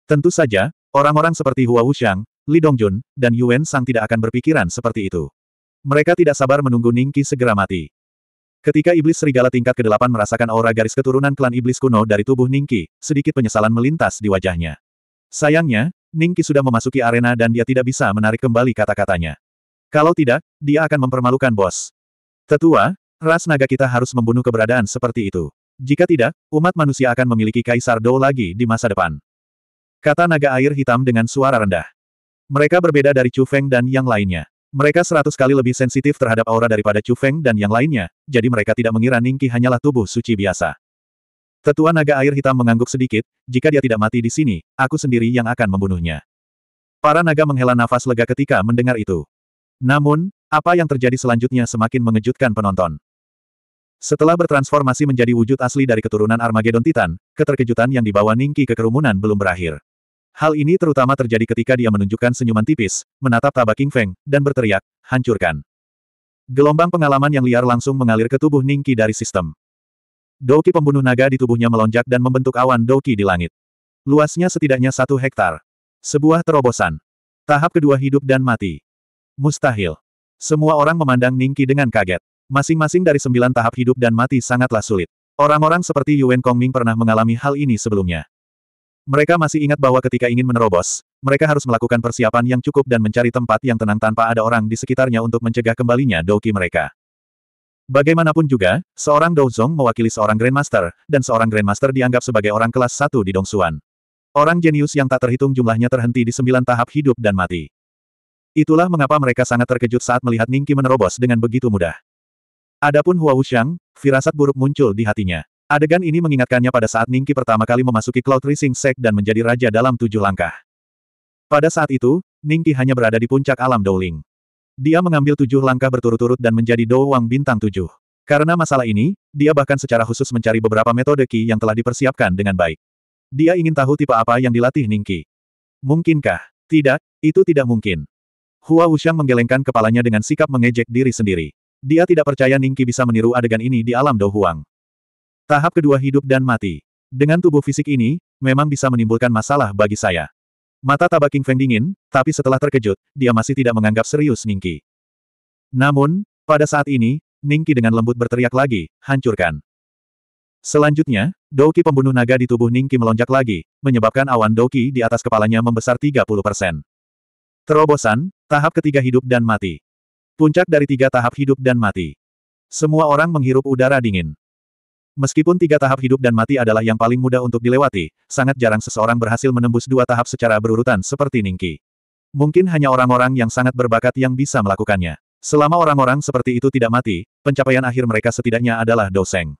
Tentu saja, orang-orang seperti Hua Wuxiang, Li Dongjun, dan Yuan Sang tidak akan berpikiran seperti itu. Mereka tidak sabar menunggu Ningki segera mati. Ketika iblis serigala tingkat ke-8 merasakan aura garis keturunan klan iblis kuno dari tubuh Ningki, sedikit penyesalan melintas di wajahnya. Sayangnya, Ningki sudah memasuki arena dan dia tidak bisa menarik kembali kata-katanya. Kalau tidak, dia akan mempermalukan bos. Tetua, ras naga kita harus membunuh keberadaan seperti itu. Jika tidak, umat manusia akan memiliki Kaisar Dou lagi di masa depan. Kata naga air hitam dengan suara rendah. Mereka berbeda dari Chu Feng dan yang lainnya. Mereka seratus kali lebih sensitif terhadap aura daripada Chu Feng dan yang lainnya, jadi mereka tidak mengira Ningki hanyalah tubuh suci biasa. Tetua naga air hitam mengangguk sedikit, jika dia tidak mati di sini, aku sendiri yang akan membunuhnya. Para naga menghela nafas lega ketika mendengar itu. Namun, apa yang terjadi selanjutnya semakin mengejutkan penonton. Setelah bertransformasi menjadi wujud asli dari keturunan Armageddon Titan, keterkejutan yang dibawa Ningki ke kerumunan belum berakhir. Hal ini terutama terjadi ketika dia menunjukkan senyuman tipis, menatap taba King Feng, dan berteriak, hancurkan. Gelombang pengalaman yang liar langsung mengalir ke tubuh Ningki dari sistem. Doki pembunuh naga di tubuhnya melonjak dan membentuk awan doki di langit. Luasnya setidaknya satu hektar. Sebuah terobosan. Tahap kedua hidup dan mati. Mustahil. Semua orang memandang Ningki dengan kaget. Masing-masing dari sembilan tahap hidup dan mati sangatlah sulit. Orang-orang seperti Yuan Kongming pernah mengalami hal ini sebelumnya. Mereka masih ingat bahwa ketika ingin menerobos, mereka harus melakukan persiapan yang cukup dan mencari tempat yang tenang tanpa ada orang di sekitarnya untuk mencegah kembalinya doki mereka. Bagaimanapun juga, seorang Douzong mewakili seorang Grandmaster, dan seorang Grandmaster dianggap sebagai orang kelas satu di Dongsuan. Orang jenius yang tak terhitung jumlahnya terhenti di sembilan tahap hidup dan mati. Itulah mengapa mereka sangat terkejut saat melihat Ningki menerobos dengan begitu mudah. Adapun Hua Wuxiang, firasat buruk muncul di hatinya. Adegan ini mengingatkannya pada saat Ningki pertama kali memasuki Cloud Rising Sect dan menjadi raja dalam tujuh langkah. Pada saat itu, Ningki hanya berada di puncak alam Douling. Dia mengambil tujuh langkah berturut-turut dan menjadi Dou Wang bintang tujuh. Karena masalah ini, dia bahkan secara khusus mencari beberapa metode Qi yang telah dipersiapkan dengan baik. Dia ingin tahu tipe apa yang dilatih Ningqi. Mungkinkah? Tidak, itu tidak mungkin. Hua Wuxiang menggelengkan kepalanya dengan sikap mengejek diri sendiri. Dia tidak percaya Ningqi bisa meniru adegan ini di alam Dou Huang. Tahap kedua hidup dan mati. Dengan tubuh fisik ini, memang bisa menimbulkan masalah bagi saya. Mata Taba King Feng dingin, tapi setelah terkejut, dia masih tidak menganggap serius Ningki. Namun, pada saat ini, Ningki dengan lembut berteriak lagi, hancurkan. Selanjutnya, Doki pembunuh naga di tubuh Ningki melonjak lagi, menyebabkan awan Doki di atas kepalanya membesar 30%. Terobosan, tahap ketiga hidup dan mati. Puncak dari tiga tahap hidup dan mati. Semua orang menghirup udara dingin. Meskipun tiga tahap hidup dan mati adalah yang paling mudah untuk dilewati, sangat jarang seseorang berhasil menembus dua tahap secara berurutan seperti Ningki. Mungkin hanya orang-orang yang sangat berbakat yang bisa melakukannya. Selama orang-orang seperti itu tidak mati, pencapaian akhir mereka setidaknya adalah doseng.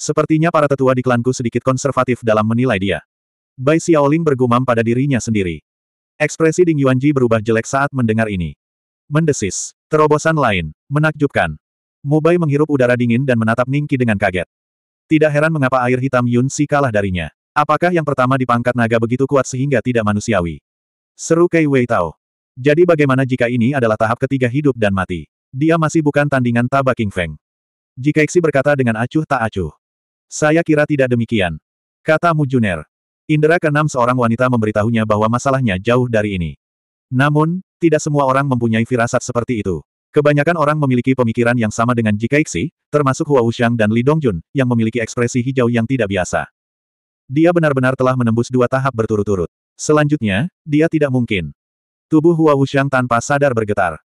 Sepertinya para tetua di klanku sedikit konservatif dalam menilai dia. Bai Xiaoling bergumam pada dirinya sendiri. Ekspresi Ding Yuanji berubah jelek saat mendengar ini. Mendesis. Terobosan lain. Menakjubkan. Mubai menghirup udara dingin dan menatap Ningki dengan kaget. Tidak heran mengapa air hitam Yun Si kalah darinya. Apakah yang pertama dipangkat naga begitu kuat sehingga tidak manusiawi? Seru Kei Wei Tao. Jadi bagaimana jika ini adalah tahap ketiga hidup dan mati? Dia masih bukan tandingan Taba King Feng. Jika Xi berkata dengan acuh tak acuh. Saya kira tidak demikian. Kata Mujuner. Indra keenam seorang wanita memberitahunya bahwa masalahnya jauh dari ini. Namun, tidak semua orang mempunyai firasat seperti itu. Kebanyakan orang memiliki pemikiran yang sama dengan Ji termasuk Hua Wuxiang dan Li Dongjun, yang memiliki ekspresi hijau yang tidak biasa. Dia benar-benar telah menembus dua tahap berturut-turut. Selanjutnya, dia tidak mungkin. Tubuh Hua Wuxiang tanpa sadar bergetar.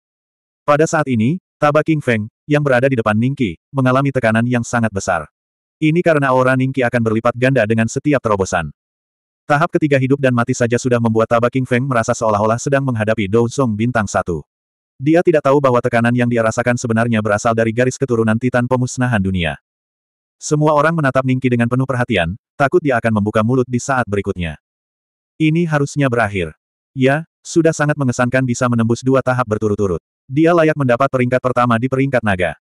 Pada saat ini, Taba King Feng, yang berada di depan Ningki, mengalami tekanan yang sangat besar. Ini karena aura Ningki akan berlipat ganda dengan setiap terobosan. Tahap ketiga hidup dan mati saja sudah membuat Taba King Feng merasa seolah-olah sedang menghadapi Dou Zong bintang satu. Dia tidak tahu bahwa tekanan yang dia rasakan sebenarnya berasal dari garis keturunan Titan Pemusnahan Dunia. Semua orang menatap Ningki dengan penuh perhatian, takut dia akan membuka mulut di saat berikutnya. Ini harusnya berakhir. Ya, sudah sangat mengesankan bisa menembus dua tahap berturut-turut. Dia layak mendapat peringkat pertama di peringkat naga.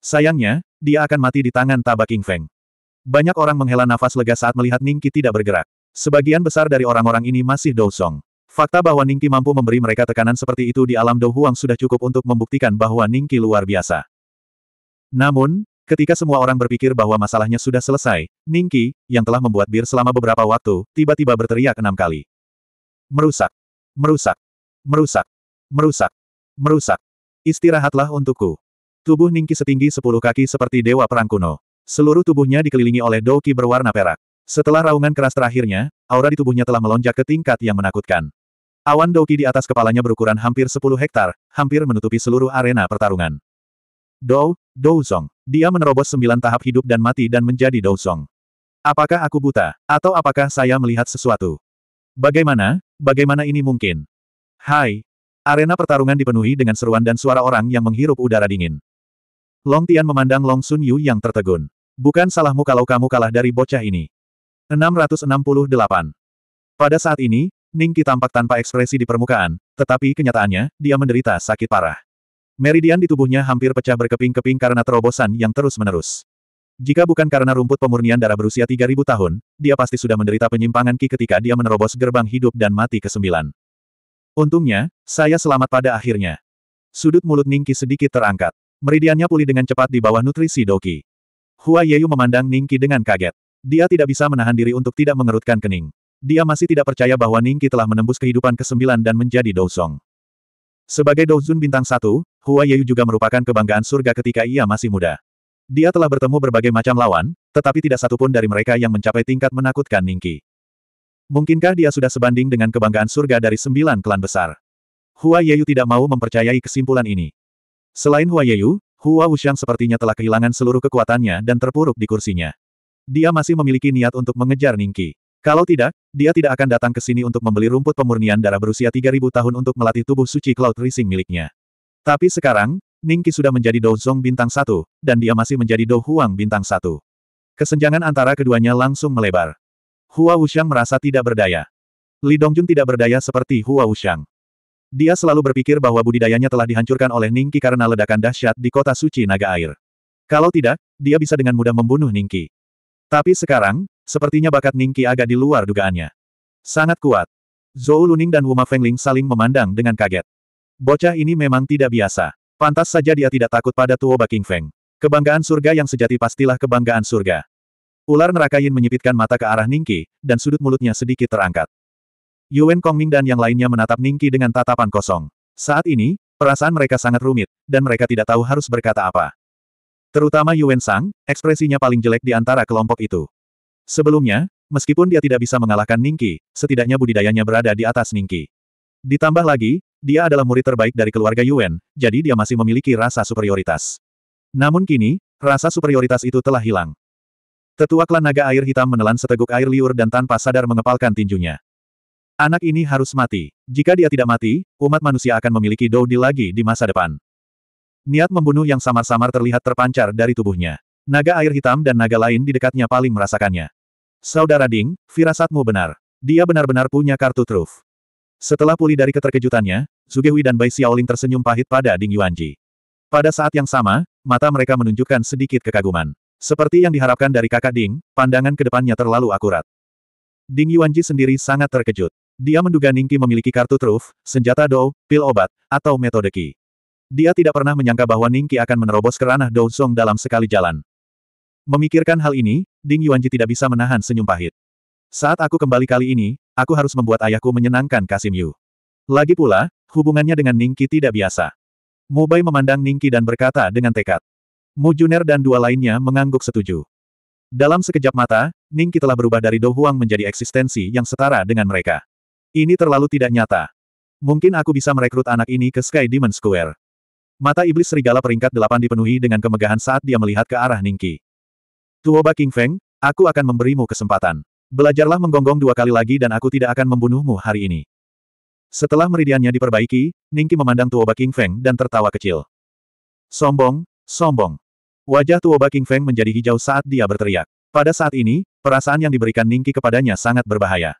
Sayangnya, dia akan mati di tangan Taba King Feng. Banyak orang menghela nafas lega saat melihat Ningki tidak bergerak. Sebagian besar dari orang-orang ini masih dosong. Fakta bahwa Ningki mampu memberi mereka tekanan seperti itu di alam Dohuang sudah cukup untuk membuktikan bahwa Ningki luar biasa. Namun, ketika semua orang berpikir bahwa masalahnya sudah selesai, Ningki, yang telah membuat bir selama beberapa waktu, tiba-tiba berteriak enam kali. Merusak! Merusak! Merusak! Merusak! Merusak! Istirahatlah untukku. Tubuh Ningki setinggi sepuluh kaki seperti dewa perang kuno. Seluruh tubuhnya dikelilingi oleh doki berwarna perak. Setelah raungan keras terakhirnya, aura di tubuhnya telah melonjak ke tingkat yang menakutkan. Awan Doki di atas kepalanya berukuran hampir 10 hektar, hampir menutupi seluruh arena pertarungan. Dou, Douzong. Dia menerobos sembilan tahap hidup dan mati dan menjadi Douzong. Apakah aku buta, atau apakah saya melihat sesuatu? Bagaimana, bagaimana ini mungkin? Hai. Arena pertarungan dipenuhi dengan seruan dan suara orang yang menghirup udara dingin. Long Tian memandang Long Sun Yu yang tertegun. Bukan salahmu kalau kamu kalah dari bocah ini. 668. Pada saat ini, Ningki tampak tanpa ekspresi di permukaan, tetapi kenyataannya, dia menderita sakit parah. Meridian di tubuhnya hampir pecah berkeping-keping karena terobosan yang terus-menerus. Jika bukan karena rumput pemurnian darah berusia 3000 tahun, dia pasti sudah menderita penyimpangan Ki ketika dia menerobos gerbang hidup dan mati ke-9. Untungnya, saya selamat pada akhirnya. Sudut mulut Ningki sedikit terangkat. Meridiannya pulih dengan cepat di bawah nutrisi Doki. Hua Yeyu memandang Ningki dengan kaget. Dia tidak bisa menahan diri untuk tidak mengerutkan kening. Dia masih tidak percaya bahwa Ningqi telah menembus kehidupan ke-9 dan menjadi Douzong. Sebagai Douzun bintang satu, Hua Yeyu juga merupakan kebanggaan surga ketika ia masih muda. Dia telah bertemu berbagai macam lawan, tetapi tidak satupun dari mereka yang mencapai tingkat menakutkan Ningqi. Mungkinkah dia sudah sebanding dengan kebanggaan surga dari sembilan klan besar? Hua Yeyu tidak mau mempercayai kesimpulan ini. Selain Hua Yeyu, Hua Wuxiang sepertinya telah kehilangan seluruh kekuatannya dan terpuruk di kursinya. Dia masih memiliki niat untuk mengejar Ningqi. Kalau tidak, dia tidak akan datang ke sini untuk membeli rumput pemurnian darah berusia 3000 tahun untuk melatih tubuh suci Cloud Rising miliknya. Tapi sekarang, Ningki sudah menjadi Dou Zong bintang satu, dan dia masih menjadi Dou Huang bintang satu. Kesenjangan antara keduanya langsung melebar. Hua Wuxiang merasa tidak berdaya. Li Dongjun tidak berdaya seperti Hua Wuxiang. Dia selalu berpikir bahwa budidayanya telah dihancurkan oleh Ningki karena ledakan dahsyat di kota suci naga air. Kalau tidak, dia bisa dengan mudah membunuh Ningki. Tapi sekarang, Sepertinya bakat Ningki agak di luar dugaannya. Sangat kuat. Zhou Luning dan Wuma Fengling saling memandang dengan kaget. Bocah ini memang tidak biasa. Pantas saja dia tidak takut pada Tuoba King Feng. Kebanggaan surga yang sejati pastilah kebanggaan surga. Ular neraka Yin menyipitkan mata ke arah Ningki, dan sudut mulutnya sedikit terangkat. Yuan Kongming dan yang lainnya menatap Ningki dengan tatapan kosong. Saat ini, perasaan mereka sangat rumit, dan mereka tidak tahu harus berkata apa. Terutama Yuan Sang, ekspresinya paling jelek di antara kelompok itu. Sebelumnya, meskipun dia tidak bisa mengalahkan Ningki, setidaknya budidayanya berada di atas Ningki. Ditambah lagi, dia adalah murid terbaik dari keluarga Yuan, jadi dia masih memiliki rasa superioritas. Namun kini, rasa superioritas itu telah hilang. Tetua klan naga air hitam menelan seteguk air liur dan tanpa sadar mengepalkan tinjunya. Anak ini harus mati. Jika dia tidak mati, umat manusia akan memiliki Doudi lagi di masa depan. Niat membunuh yang samar-samar terlihat terpancar dari tubuhnya. Naga air hitam dan naga lain di dekatnya paling merasakannya. Saudara Ding, firasatmu benar. Dia benar-benar punya kartu truf. Setelah pulih dari keterkejutannya, Zugehui dan Bai Xiaoling tersenyum pahit pada Ding Yuanji. Pada saat yang sama, mata mereka menunjukkan sedikit kekaguman. Seperti yang diharapkan dari kakak Ding, pandangan ke depannya terlalu akurat. Ding Yuanji sendiri sangat terkejut. Dia menduga Ningki memiliki kartu truf, senjata dou, pil obat, atau metode Qi. Dia tidak pernah menyangka bahwa Ningki akan menerobos ke ranah Dou Song dalam sekali jalan. Memikirkan hal ini, Ding Yuanji tidak bisa menahan senyum pahit. Saat aku kembali kali ini, aku harus membuat ayahku menyenangkan Kasim Yu. Lagi pula, hubungannya dengan Ningki tidak biasa. Mubai memandang Ningki dan berkata dengan tekad. Mujuner dan dua lainnya mengangguk setuju. Dalam sekejap mata, Ningki telah berubah dari Dohuang menjadi eksistensi yang setara dengan mereka. Ini terlalu tidak nyata. Mungkin aku bisa merekrut anak ini ke Sky Demon Square. Mata iblis serigala peringkat delapan dipenuhi dengan kemegahan saat dia melihat ke arah Ningki. Tuoba King Feng, aku akan memberimu kesempatan. Belajarlah menggonggong dua kali lagi dan aku tidak akan membunuhmu hari ini. Setelah meridiannya diperbaiki, Ningki memandang Tuoba King Feng dan tertawa kecil. Sombong, sombong. Wajah Tuoba King Feng menjadi hijau saat dia berteriak. Pada saat ini, perasaan yang diberikan Ningki kepadanya sangat berbahaya.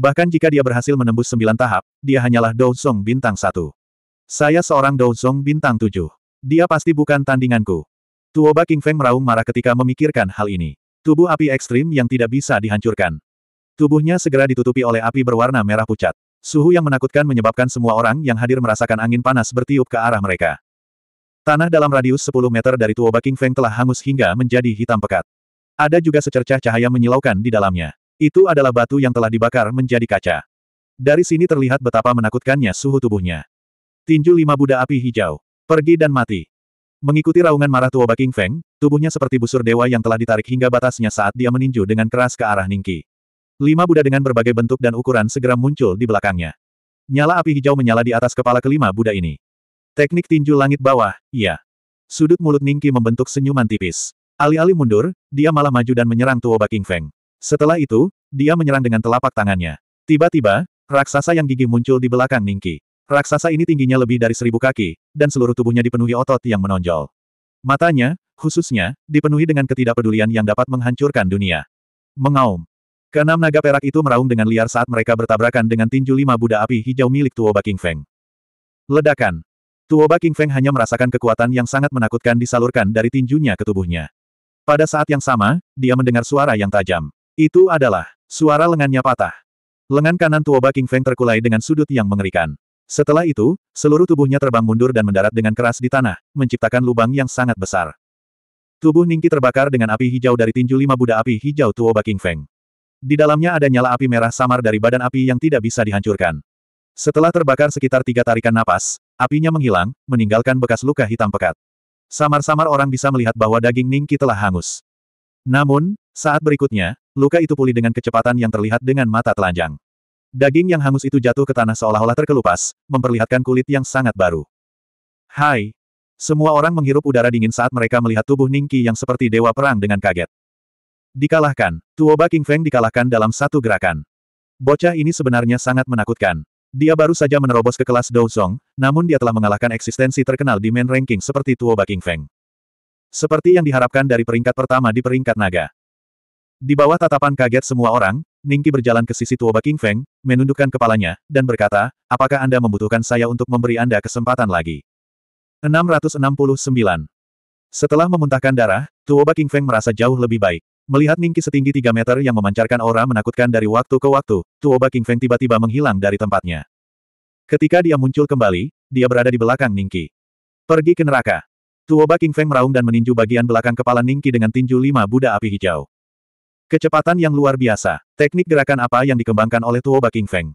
Bahkan jika dia berhasil menembus sembilan tahap, dia hanyalah Song bintang satu. Saya seorang Song bintang tujuh. Dia pasti bukan tandinganku. Tuoba King Feng meraung marah ketika memikirkan hal ini. Tubuh api ekstrim yang tidak bisa dihancurkan. Tubuhnya segera ditutupi oleh api berwarna merah pucat. Suhu yang menakutkan menyebabkan semua orang yang hadir merasakan angin panas bertiup ke arah mereka. Tanah dalam radius 10 meter dari Tuoba King Feng telah hangus hingga menjadi hitam pekat. Ada juga secercah cahaya menyilaukan di dalamnya. Itu adalah batu yang telah dibakar menjadi kaca. Dari sini terlihat betapa menakutkannya suhu tubuhnya. Tinju lima Buddha api hijau. Pergi dan mati. Mengikuti raungan marah Tuoba King Feng, tubuhnya seperti busur dewa yang telah ditarik hingga batasnya saat dia meninju dengan keras ke arah Ningki. Lima Buddha dengan berbagai bentuk dan ukuran segera muncul di belakangnya. Nyala api hijau menyala di atas kepala kelima Buddha ini. Teknik tinju langit bawah, iya. Sudut mulut Ningki membentuk senyuman tipis. Alih-alih mundur, dia malah maju dan menyerang Tuoba King Feng. Setelah itu, dia menyerang dengan telapak tangannya. Tiba-tiba, raksasa yang gigi muncul di belakang Ningki. Raksasa ini tingginya lebih dari seribu kaki, dan seluruh tubuhnya dipenuhi otot yang menonjol. Matanya, khususnya, dipenuhi dengan ketidakpedulian yang dapat menghancurkan dunia. Mengaum. Keenam naga perak itu meraung dengan liar saat mereka bertabrakan dengan tinju lima Buddha api hijau milik Tuoba King Feng. Ledakan. Tuoba King Feng hanya merasakan kekuatan yang sangat menakutkan disalurkan dari tinjunya ke tubuhnya. Pada saat yang sama, dia mendengar suara yang tajam. Itu adalah suara lengannya patah. Lengan kanan Tuoba King Feng terkulai dengan sudut yang mengerikan. Setelah itu, seluruh tubuhnya terbang mundur dan mendarat dengan keras di tanah, menciptakan lubang yang sangat besar. Tubuh Ningki terbakar dengan api hijau dari tinju lima Buddha api hijau Tuoba King Feng. Di dalamnya ada nyala api merah samar dari badan api yang tidak bisa dihancurkan. Setelah terbakar sekitar tiga tarikan napas, apinya menghilang, meninggalkan bekas luka hitam pekat. Samar-samar orang bisa melihat bahwa daging Ningki telah hangus. Namun, saat berikutnya, luka itu pulih dengan kecepatan yang terlihat dengan mata telanjang. Daging yang hangus itu jatuh ke tanah seolah-olah terkelupas, memperlihatkan kulit yang sangat baru. Hai! Semua orang menghirup udara dingin saat mereka melihat tubuh Ningki yang seperti dewa perang dengan kaget. Dikalahkan, Tuoba King Feng dikalahkan dalam satu gerakan. Bocah ini sebenarnya sangat menakutkan. Dia baru saja menerobos ke kelas Douzong, namun dia telah mengalahkan eksistensi terkenal di main ranking seperti Tuoba King Feng. Seperti yang diharapkan dari peringkat pertama di peringkat naga. Di bawah tatapan kaget semua orang, Ningki berjalan ke sisi Tuoba King Feng, menundukkan kepalanya, dan berkata, apakah Anda membutuhkan saya untuk memberi Anda kesempatan lagi? 669. Setelah memuntahkan darah, Tuoba King Feng merasa jauh lebih baik. Melihat Ningki setinggi 3 meter yang memancarkan aura menakutkan dari waktu ke waktu, Tuoba King Feng tiba-tiba menghilang dari tempatnya. Ketika dia muncul kembali, dia berada di belakang Ningki. Pergi ke neraka. Tuoba King Feng meraung dan meninju bagian belakang kepala Ningki dengan tinju lima Buddha api hijau. Kecepatan yang luar biasa. Teknik gerakan apa yang dikembangkan oleh Tuo Baking Feng.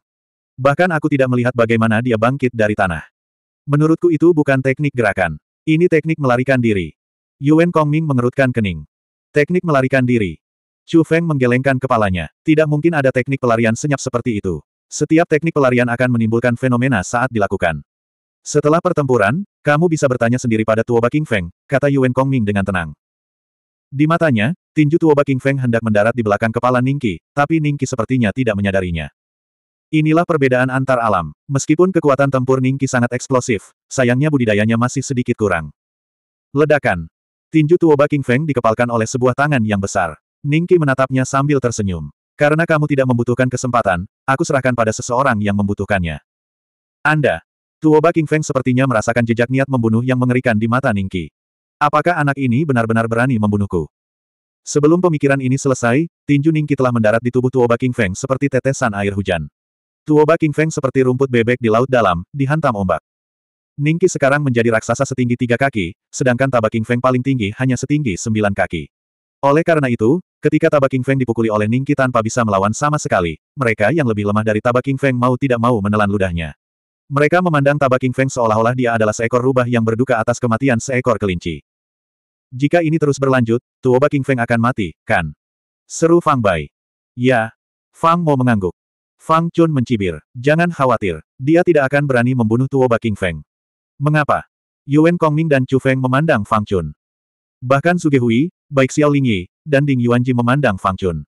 Bahkan aku tidak melihat bagaimana dia bangkit dari tanah. Menurutku itu bukan teknik gerakan. Ini teknik melarikan diri. Yuan Kongming mengerutkan kening. Teknik melarikan diri. Chu Feng menggelengkan kepalanya. Tidak mungkin ada teknik pelarian senyap seperti itu. Setiap teknik pelarian akan menimbulkan fenomena saat dilakukan. Setelah pertempuran, kamu bisa bertanya sendiri pada Tuoba King Feng, kata Yuan Kongming dengan tenang. Di matanya, Tinju Tuoba King Feng hendak mendarat di belakang kepala Ningki, tapi Ningki sepertinya tidak menyadarinya. Inilah perbedaan antar alam. Meskipun kekuatan tempur Ningki sangat eksplosif, sayangnya budidayanya masih sedikit kurang. Ledakan. Tinju Tuoba King Feng dikepalkan oleh sebuah tangan yang besar. Ningki menatapnya sambil tersenyum. Karena kamu tidak membutuhkan kesempatan, aku serahkan pada seseorang yang membutuhkannya. Anda. Tuoba King Feng sepertinya merasakan jejak niat membunuh yang mengerikan di mata Ningki. Apakah anak ini benar-benar berani membunuhku? Sebelum pemikiran ini selesai, tinju Ningki telah mendarat di tubuh Tuoba King Feng seperti tetesan air hujan. Tuoba King Feng seperti rumput bebek di laut dalam, dihantam ombak. Ningki sekarang menjadi raksasa setinggi tiga kaki, sedangkan Taba King Feng paling tinggi hanya setinggi sembilan kaki. Oleh karena itu, ketika Taba King Feng dipukuli oleh Ningki tanpa bisa melawan sama sekali, mereka yang lebih lemah dari Taba King Feng mau tidak mau menelan ludahnya. Mereka memandang Taba King Feng seolah-olah dia adalah seekor rubah yang berduka atas kematian seekor kelinci. Jika ini terus berlanjut, Tuoba King Feng akan mati, kan? Seru Fang Bai. Ya. Fang Mo mengangguk. Fang Chun mencibir. Jangan khawatir, dia tidak akan berani membunuh Tuoba King Feng. Mengapa? Yuan Kongming dan Chu Feng memandang Fang Chun. Bahkan Suge Hui, baik Xiao Lingyi, dan Ding Yuanji memandang Fang Chun.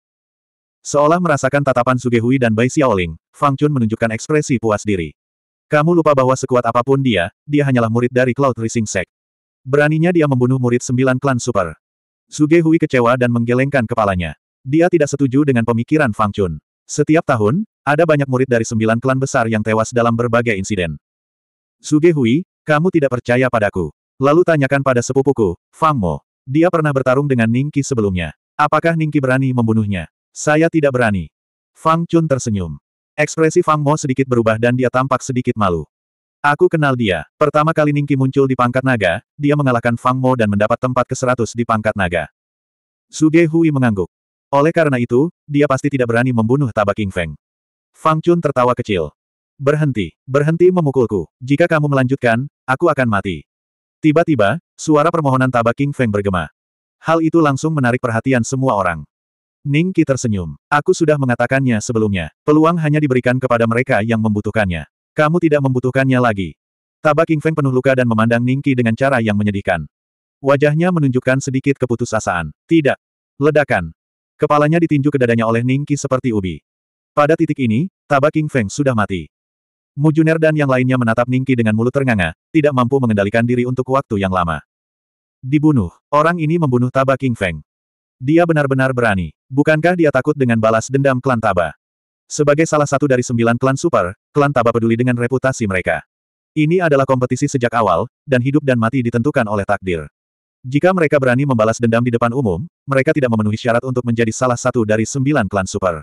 Seolah merasakan tatapan Suge Hui dan Bai Xiaoling, Fang Chun menunjukkan ekspresi puas diri. Kamu lupa bahwa sekuat apapun dia, dia hanyalah murid dari Cloud Rising Sect. Beraninya dia membunuh murid sembilan klan super. Suge Hui kecewa dan menggelengkan kepalanya. Dia tidak setuju dengan pemikiran Fang Chun. Setiap tahun, ada banyak murid dari sembilan klan besar yang tewas dalam berbagai insiden. Suge Hui, kamu tidak percaya padaku. Lalu tanyakan pada sepupuku, Fang Mo. Dia pernah bertarung dengan Ningki sebelumnya. Apakah Ningki berani membunuhnya? Saya tidak berani. Fang Chun tersenyum. Ekspresi Fang Mo sedikit berubah dan dia tampak sedikit malu. Aku kenal dia. Pertama kali Ningki muncul di pangkat naga, dia mengalahkan Fang Mo dan mendapat tempat ke-100 di pangkat naga. Suge Hui mengangguk. Oleh karena itu, dia pasti tidak berani membunuh tabak King Feng. Fang Chun tertawa kecil. Berhenti, berhenti memukulku. Jika kamu melanjutkan, aku akan mati. Tiba-tiba, suara permohonan tabak King Feng bergema. Hal itu langsung menarik perhatian semua orang. Ningki tersenyum. Aku sudah mengatakannya sebelumnya. Peluang hanya diberikan kepada mereka yang membutuhkannya. Kamu tidak membutuhkannya lagi. Taba King Feng penuh luka dan memandang Ningki dengan cara yang menyedihkan. Wajahnya menunjukkan sedikit keputusasaan. Tidak. Ledakan. Kepalanya ditinju ke dadanya oleh Ningki seperti ubi. Pada titik ini, Taba King Feng sudah mati. Mujuner dan yang lainnya menatap Ningki dengan mulut ternganga, tidak mampu mengendalikan diri untuk waktu yang lama. Dibunuh. Orang ini membunuh Taba King Feng. Dia benar-benar berani. Bukankah dia takut dengan balas dendam klan Taba? Sebagai salah satu dari sembilan klan super, klan Taba peduli dengan reputasi mereka. Ini adalah kompetisi sejak awal, dan hidup dan mati ditentukan oleh takdir. Jika mereka berani membalas dendam di depan umum, mereka tidak memenuhi syarat untuk menjadi salah satu dari sembilan klan super.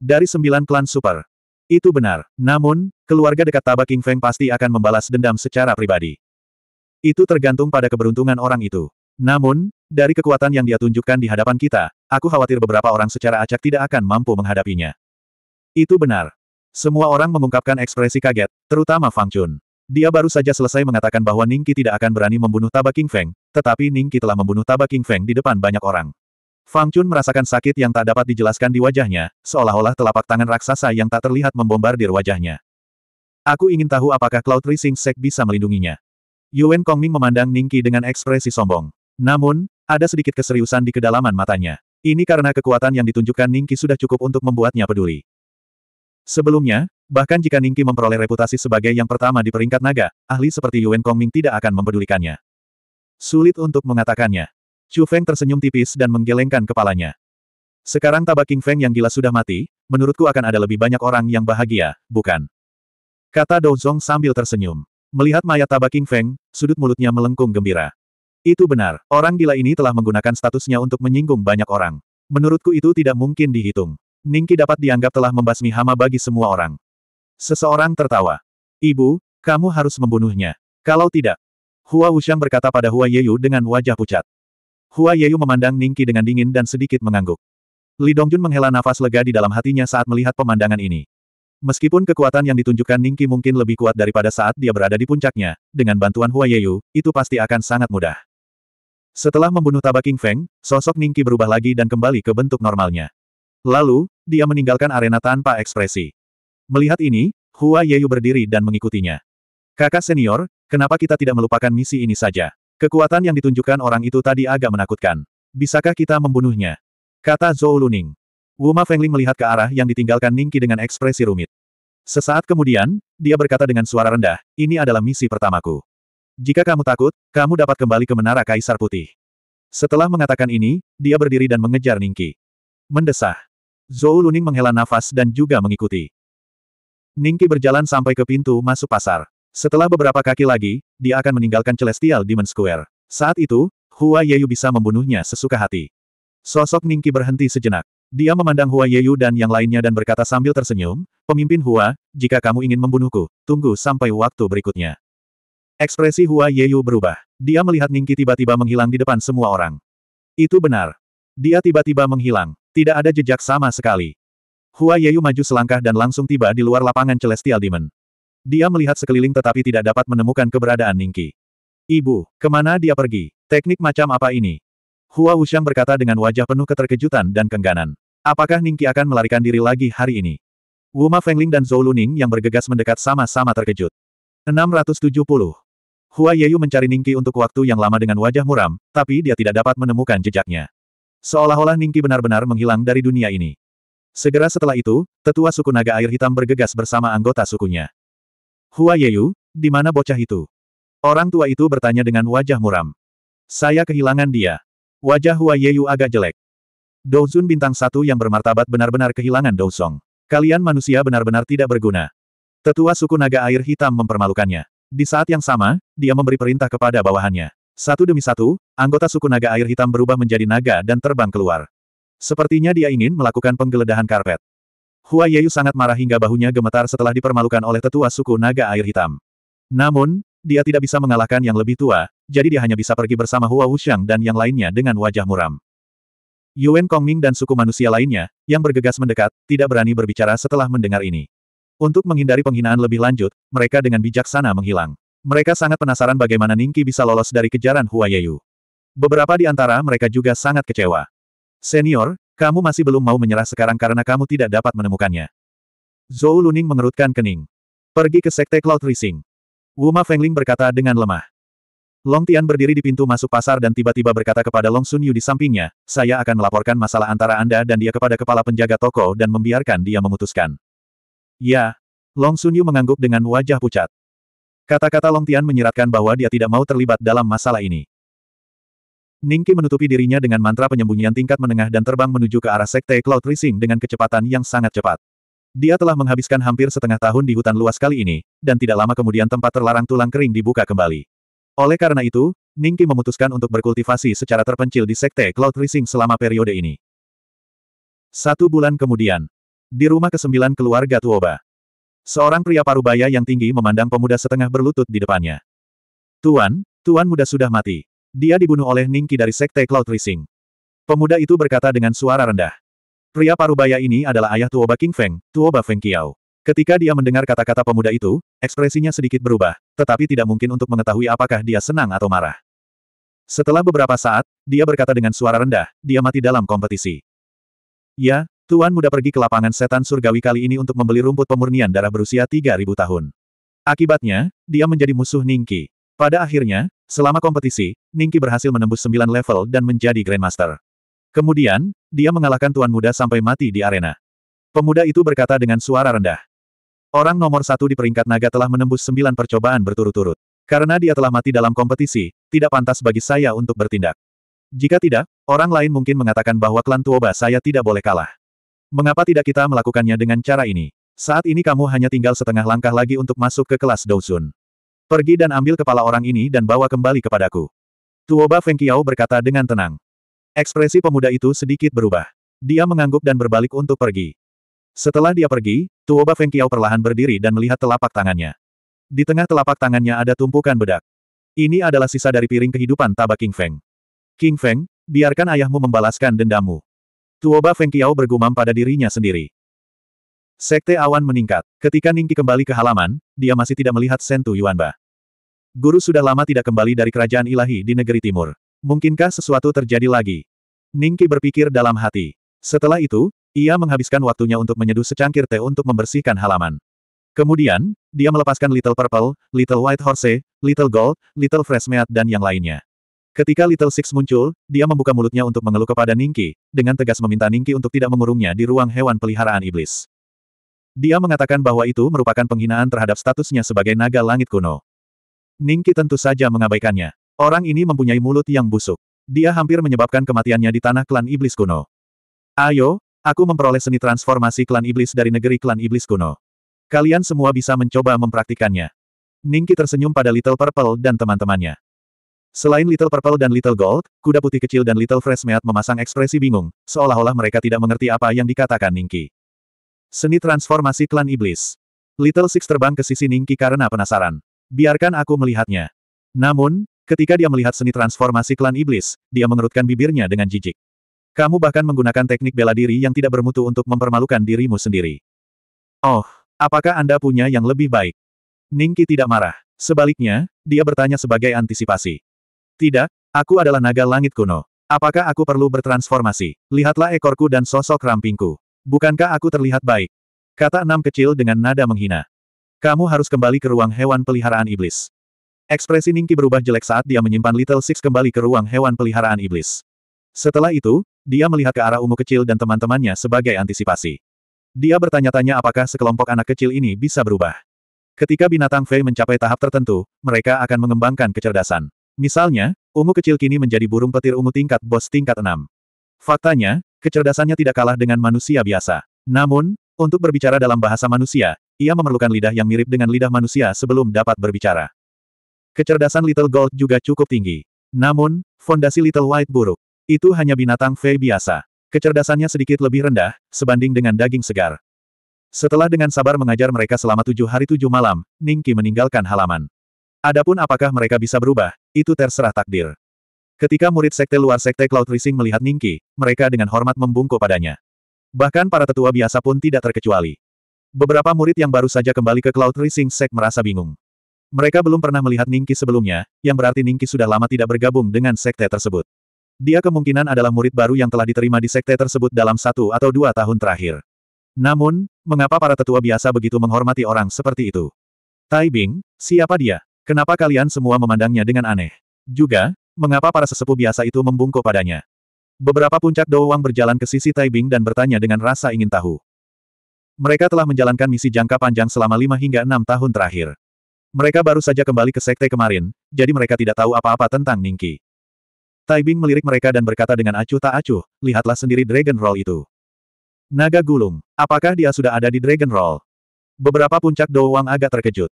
Dari sembilan klan super. Itu benar. Namun, keluarga dekat Taba King Feng pasti akan membalas dendam secara pribadi. Itu tergantung pada keberuntungan orang itu. Namun, dari kekuatan yang dia tunjukkan di hadapan kita, aku khawatir beberapa orang secara acak tidak akan mampu menghadapinya. Itu benar. Semua orang mengungkapkan ekspresi kaget, terutama Fang Chun. Dia baru saja selesai mengatakan bahwa Ning Qi tidak akan berani membunuh Taba King Feng, tetapi Ning Qi telah membunuh Taba King Feng di depan banyak orang. Fang Chun merasakan sakit yang tak dapat dijelaskan di wajahnya, seolah-olah telapak tangan raksasa yang tak terlihat membombardir wajahnya. Aku ingin tahu apakah Cloud Rising Sek bisa melindunginya. Yuan Kongming memandang Ning Qi dengan ekspresi sombong. Namun, ada sedikit keseriusan di kedalaman matanya. Ini karena kekuatan yang ditunjukkan Ning Qi sudah cukup untuk membuatnya peduli. Sebelumnya, bahkan jika Ningki memperoleh reputasi sebagai yang pertama di peringkat naga, ahli seperti Yuan Kongming tidak akan mempedulikannya. Sulit untuk mengatakannya. Chu Feng tersenyum tipis dan menggelengkan kepalanya. Sekarang taba King Feng yang gila sudah mati, menurutku akan ada lebih banyak orang yang bahagia, bukan? Kata Dou Zong sambil tersenyum. Melihat mayat taba King Feng, sudut mulutnya melengkung gembira. Itu benar, orang gila ini telah menggunakan statusnya untuk menyinggung banyak orang. Menurutku itu tidak mungkin dihitung. Ningki dapat dianggap telah membasmi hama bagi semua orang. Seseorang tertawa. Ibu, kamu harus membunuhnya. Kalau tidak. Hua Wushang berkata pada Hua Yeyu dengan wajah pucat. Hua Yeyu memandang Ningki dengan dingin dan sedikit mengangguk. Li Dongjun menghela nafas lega di dalam hatinya saat melihat pemandangan ini. Meskipun kekuatan yang ditunjukkan Ningki mungkin lebih kuat daripada saat dia berada di puncaknya, dengan bantuan Hua Yeyu, itu pasti akan sangat mudah. Setelah membunuh Taba King Feng, sosok Ningki berubah lagi dan kembali ke bentuk normalnya. Lalu, dia meninggalkan arena tanpa ekspresi. Melihat ini, Hua Yeyu berdiri dan mengikutinya. Kakak senior, kenapa kita tidak melupakan misi ini saja? Kekuatan yang ditunjukkan orang itu tadi agak menakutkan. Bisakah kita membunuhnya? Kata Zhou Luning. Wuma Fengling melihat ke arah yang ditinggalkan Ningki dengan ekspresi rumit. Sesaat kemudian, dia berkata dengan suara rendah, ini adalah misi pertamaku. Jika kamu takut, kamu dapat kembali ke Menara Kaisar Putih. Setelah mengatakan ini, dia berdiri dan mengejar Ningki. Mendesah. Zhou Luning menghela nafas dan juga mengikuti. Ningki berjalan sampai ke pintu masuk pasar. Setelah beberapa kaki lagi, dia akan meninggalkan Celestial Demon Square. Saat itu, Hua Yeyu bisa membunuhnya sesuka hati. Sosok Ningki berhenti sejenak. Dia memandang Hua Yeyu dan yang lainnya dan berkata sambil tersenyum, Pemimpin Hua, jika kamu ingin membunuhku, tunggu sampai waktu berikutnya. Ekspresi Hua Yeyu berubah. Dia melihat Ningki tiba-tiba menghilang di depan semua orang. Itu benar. Dia tiba-tiba menghilang. Tidak ada jejak sama sekali. Hua Yeyu maju selangkah dan langsung tiba di luar lapangan Celestial Demon. Dia melihat sekeliling tetapi tidak dapat menemukan keberadaan Ningki. Ibu, kemana dia pergi? Teknik macam apa ini? Hua Wuxiang berkata dengan wajah penuh keterkejutan dan kengganan. Apakah Ningki akan melarikan diri lagi hari ini? Wuma Fengling dan Zhou Luning yang bergegas mendekat sama-sama terkejut. 670. Hua Yeyu mencari Ningki untuk waktu yang lama dengan wajah muram, tapi dia tidak dapat menemukan jejaknya. Seolah-olah Ningki benar-benar menghilang dari dunia ini. Segera setelah itu, tetua suku naga air hitam bergegas bersama anggota sukunya. Hua Yeyu, di mana bocah itu? Orang tua itu bertanya dengan wajah muram. Saya kehilangan dia. Wajah Hua Yeyu agak jelek. Douzun bintang satu yang bermartabat benar-benar kehilangan Douzong. Kalian manusia benar-benar tidak berguna. Tetua suku naga air hitam mempermalukannya. Di saat yang sama, dia memberi perintah kepada bawahannya. Satu demi satu, anggota suku naga air hitam berubah menjadi naga dan terbang keluar. Sepertinya dia ingin melakukan penggeledahan karpet. Hua Yeyu sangat marah hingga bahunya gemetar setelah dipermalukan oleh tetua suku naga air hitam. Namun, dia tidak bisa mengalahkan yang lebih tua, jadi dia hanya bisa pergi bersama Hua Wuxiang dan yang lainnya dengan wajah muram. Yuan Kongming dan suku manusia lainnya, yang bergegas mendekat, tidak berani berbicara setelah mendengar ini. Untuk menghindari penghinaan lebih lanjut, mereka dengan bijaksana menghilang. Mereka sangat penasaran bagaimana Ningki bisa lolos dari kejaran Hua Beberapa di antara mereka juga sangat kecewa. Senior, kamu masih belum mau menyerah sekarang karena kamu tidak dapat menemukannya. Zhou Luning mengerutkan kening. Pergi ke Sekte Cloud Rising. Wuma Fengling berkata dengan lemah. Long Tian berdiri di pintu masuk pasar dan tiba-tiba berkata kepada Long Sun Yu di sampingnya, saya akan melaporkan masalah antara Anda dan dia kepada kepala penjaga toko dan membiarkan dia memutuskan. Ya. Long Sun Yu mengangguk dengan wajah pucat. Kata-kata Long Tian menyiratkan bahwa dia tidak mau terlibat dalam masalah ini. Ningki menutupi dirinya dengan mantra penyembunyian tingkat menengah dan terbang menuju ke arah Sekte Cloud Rising dengan kecepatan yang sangat cepat. Dia telah menghabiskan hampir setengah tahun di hutan luas kali ini, dan tidak lama kemudian tempat terlarang tulang kering dibuka kembali. Oleh karena itu, Ningki memutuskan untuk berkultivasi secara terpencil di Sekte Cloud Rising selama periode ini. Satu bulan kemudian, di rumah kesembilan keluarga Tuoba. Seorang pria parubaya yang tinggi memandang pemuda setengah berlutut di depannya. Tuan, tuan muda sudah mati. Dia dibunuh oleh Ningki dari Sekte Cloud Rising. Pemuda itu berkata dengan suara rendah. Pria parubaya ini adalah ayah Tuoba King Feng, Tuoba Feng Kiao. Ketika dia mendengar kata-kata pemuda itu, ekspresinya sedikit berubah, tetapi tidak mungkin untuk mengetahui apakah dia senang atau marah. Setelah beberapa saat, dia berkata dengan suara rendah, dia mati dalam kompetisi. Ya, Tuan muda pergi ke lapangan setan surgawi kali ini untuk membeli rumput pemurnian darah berusia 3.000 tahun. Akibatnya, dia menjadi musuh Ningki. Pada akhirnya, selama kompetisi, Ningki berhasil menembus 9 level dan menjadi Grandmaster. Kemudian, dia mengalahkan tuan muda sampai mati di arena. Pemuda itu berkata dengan suara rendah. Orang nomor satu di peringkat naga telah menembus sembilan percobaan berturut-turut. Karena dia telah mati dalam kompetisi, tidak pantas bagi saya untuk bertindak. Jika tidak, orang lain mungkin mengatakan bahwa klan Tuoba saya tidak boleh kalah. Mengapa tidak kita melakukannya dengan cara ini? Saat ini kamu hanya tinggal setengah langkah lagi untuk masuk ke kelas Douzun. Pergi dan ambil kepala orang ini dan bawa kembali kepadaku. Tuoba Fengqiao berkata dengan tenang. Ekspresi pemuda itu sedikit berubah. Dia mengangguk dan berbalik untuk pergi. Setelah dia pergi, Tuoba Fengqiao perlahan berdiri dan melihat telapak tangannya. Di tengah telapak tangannya ada tumpukan bedak. Ini adalah sisa dari piring kehidupan Taba King Feng. King Feng, biarkan ayahmu membalaskan dendammu. Tuoba Feng Qiao bergumam pada dirinya sendiri. Sekte awan meningkat. Ketika Ningki kembali ke halaman, dia masih tidak melihat Sentu Yuanba. Guru sudah lama tidak kembali dari kerajaan ilahi di negeri timur. Mungkinkah sesuatu terjadi lagi? Ningki berpikir dalam hati. Setelah itu, ia menghabiskan waktunya untuk menyeduh secangkir teh untuk membersihkan halaman. Kemudian, dia melepaskan Little Purple, Little White Horse, Little Gold, Little Fresh Meat dan yang lainnya. Ketika Little Six muncul, dia membuka mulutnya untuk mengeluh kepada Ningki, dengan tegas meminta Ningki untuk tidak mengurungnya di ruang hewan peliharaan iblis. Dia mengatakan bahwa itu merupakan penghinaan terhadap statusnya sebagai naga langit kuno. Ningki tentu saja mengabaikannya. Orang ini mempunyai mulut yang busuk. Dia hampir menyebabkan kematiannya di tanah klan iblis kuno. Ayo, aku memperoleh seni transformasi klan iblis dari negeri klan iblis kuno. Kalian semua bisa mencoba mempraktikannya. Ningki tersenyum pada Little Purple dan teman-temannya. Selain Little Purple dan Little Gold, kuda putih kecil dan Little Fresh Meat memasang ekspresi bingung, seolah-olah mereka tidak mengerti apa yang dikatakan Ningki. Seni transformasi klan iblis. Little Six terbang ke sisi Ningki karena penasaran. Biarkan aku melihatnya. Namun, ketika dia melihat seni transformasi klan iblis, dia mengerutkan bibirnya dengan jijik. Kamu bahkan menggunakan teknik bela diri yang tidak bermutu untuk mempermalukan dirimu sendiri. Oh, apakah Anda punya yang lebih baik? Ningki tidak marah. Sebaliknya, dia bertanya sebagai antisipasi. Tidak, aku adalah naga langit kuno. Apakah aku perlu bertransformasi? Lihatlah ekorku dan sosok rampingku. Bukankah aku terlihat baik? Kata enam kecil dengan nada menghina. Kamu harus kembali ke ruang hewan peliharaan iblis. Ekspresi Ningki berubah jelek saat dia menyimpan Little Six kembali ke ruang hewan peliharaan iblis. Setelah itu, dia melihat ke arah Ungu kecil dan teman-temannya sebagai antisipasi. Dia bertanya-tanya apakah sekelompok anak kecil ini bisa berubah. Ketika binatang Fei mencapai tahap tertentu, mereka akan mengembangkan kecerdasan. Misalnya, ungu kecil kini menjadi burung petir ungu tingkat bos tingkat 6. Faktanya, kecerdasannya tidak kalah dengan manusia biasa. Namun, untuk berbicara dalam bahasa manusia, ia memerlukan lidah yang mirip dengan lidah manusia sebelum dapat berbicara. Kecerdasan Little Gold juga cukup tinggi. Namun, fondasi Little White buruk. Itu hanya binatang V biasa. Kecerdasannya sedikit lebih rendah, sebanding dengan daging segar. Setelah dengan sabar mengajar mereka selama tujuh hari tujuh malam, Ningki meninggalkan halaman. Adapun apakah mereka bisa berubah, itu terserah takdir. Ketika murid sekte luar sekte Cloud Rising melihat Ningki, mereka dengan hormat membungkuk padanya. Bahkan para tetua biasa pun tidak terkecuali. Beberapa murid yang baru saja kembali ke Cloud Rising Sek merasa bingung. Mereka belum pernah melihat Ningki sebelumnya, yang berarti Ningki sudah lama tidak bergabung dengan sekte tersebut. Dia kemungkinan adalah murid baru yang telah diterima di sekte tersebut dalam satu atau dua tahun terakhir. Namun, mengapa para tetua biasa begitu menghormati orang seperti itu? Tai Bing, siapa dia? Kenapa kalian semua memandangnya dengan aneh? Juga, mengapa para sesepuh biasa itu membungkuk padanya? Beberapa puncak Douwang berjalan ke sisi Taibing dan bertanya dengan rasa ingin tahu. Mereka telah menjalankan misi jangka panjang selama lima hingga enam tahun terakhir. Mereka baru saja kembali ke sekte kemarin, jadi mereka tidak tahu apa-apa tentang Ningki. Taibing melirik mereka dan berkata dengan acuh tak acuh, lihatlah sendiri Dragon Roll itu. Naga gulung, apakah dia sudah ada di Dragon Roll? Beberapa puncak Douwang agak terkejut.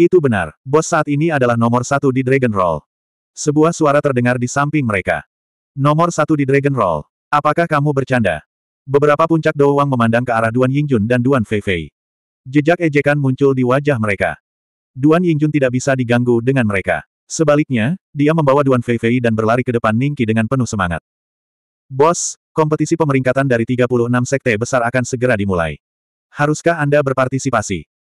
Itu benar, bos saat ini adalah nomor satu di Dragon Roll. Sebuah suara terdengar di samping mereka. Nomor satu di Dragon Roll. Apakah kamu bercanda? Beberapa puncak doang memandang ke arah Duan Yingjun dan Duan Feifei. Jejak ejekan muncul di wajah mereka. Duan Yingjun tidak bisa diganggu dengan mereka. Sebaliknya, dia membawa Duan Feifei dan berlari ke depan Ningki dengan penuh semangat. Bos, kompetisi pemeringkatan dari 36 sekte besar akan segera dimulai. Haruskah Anda berpartisipasi?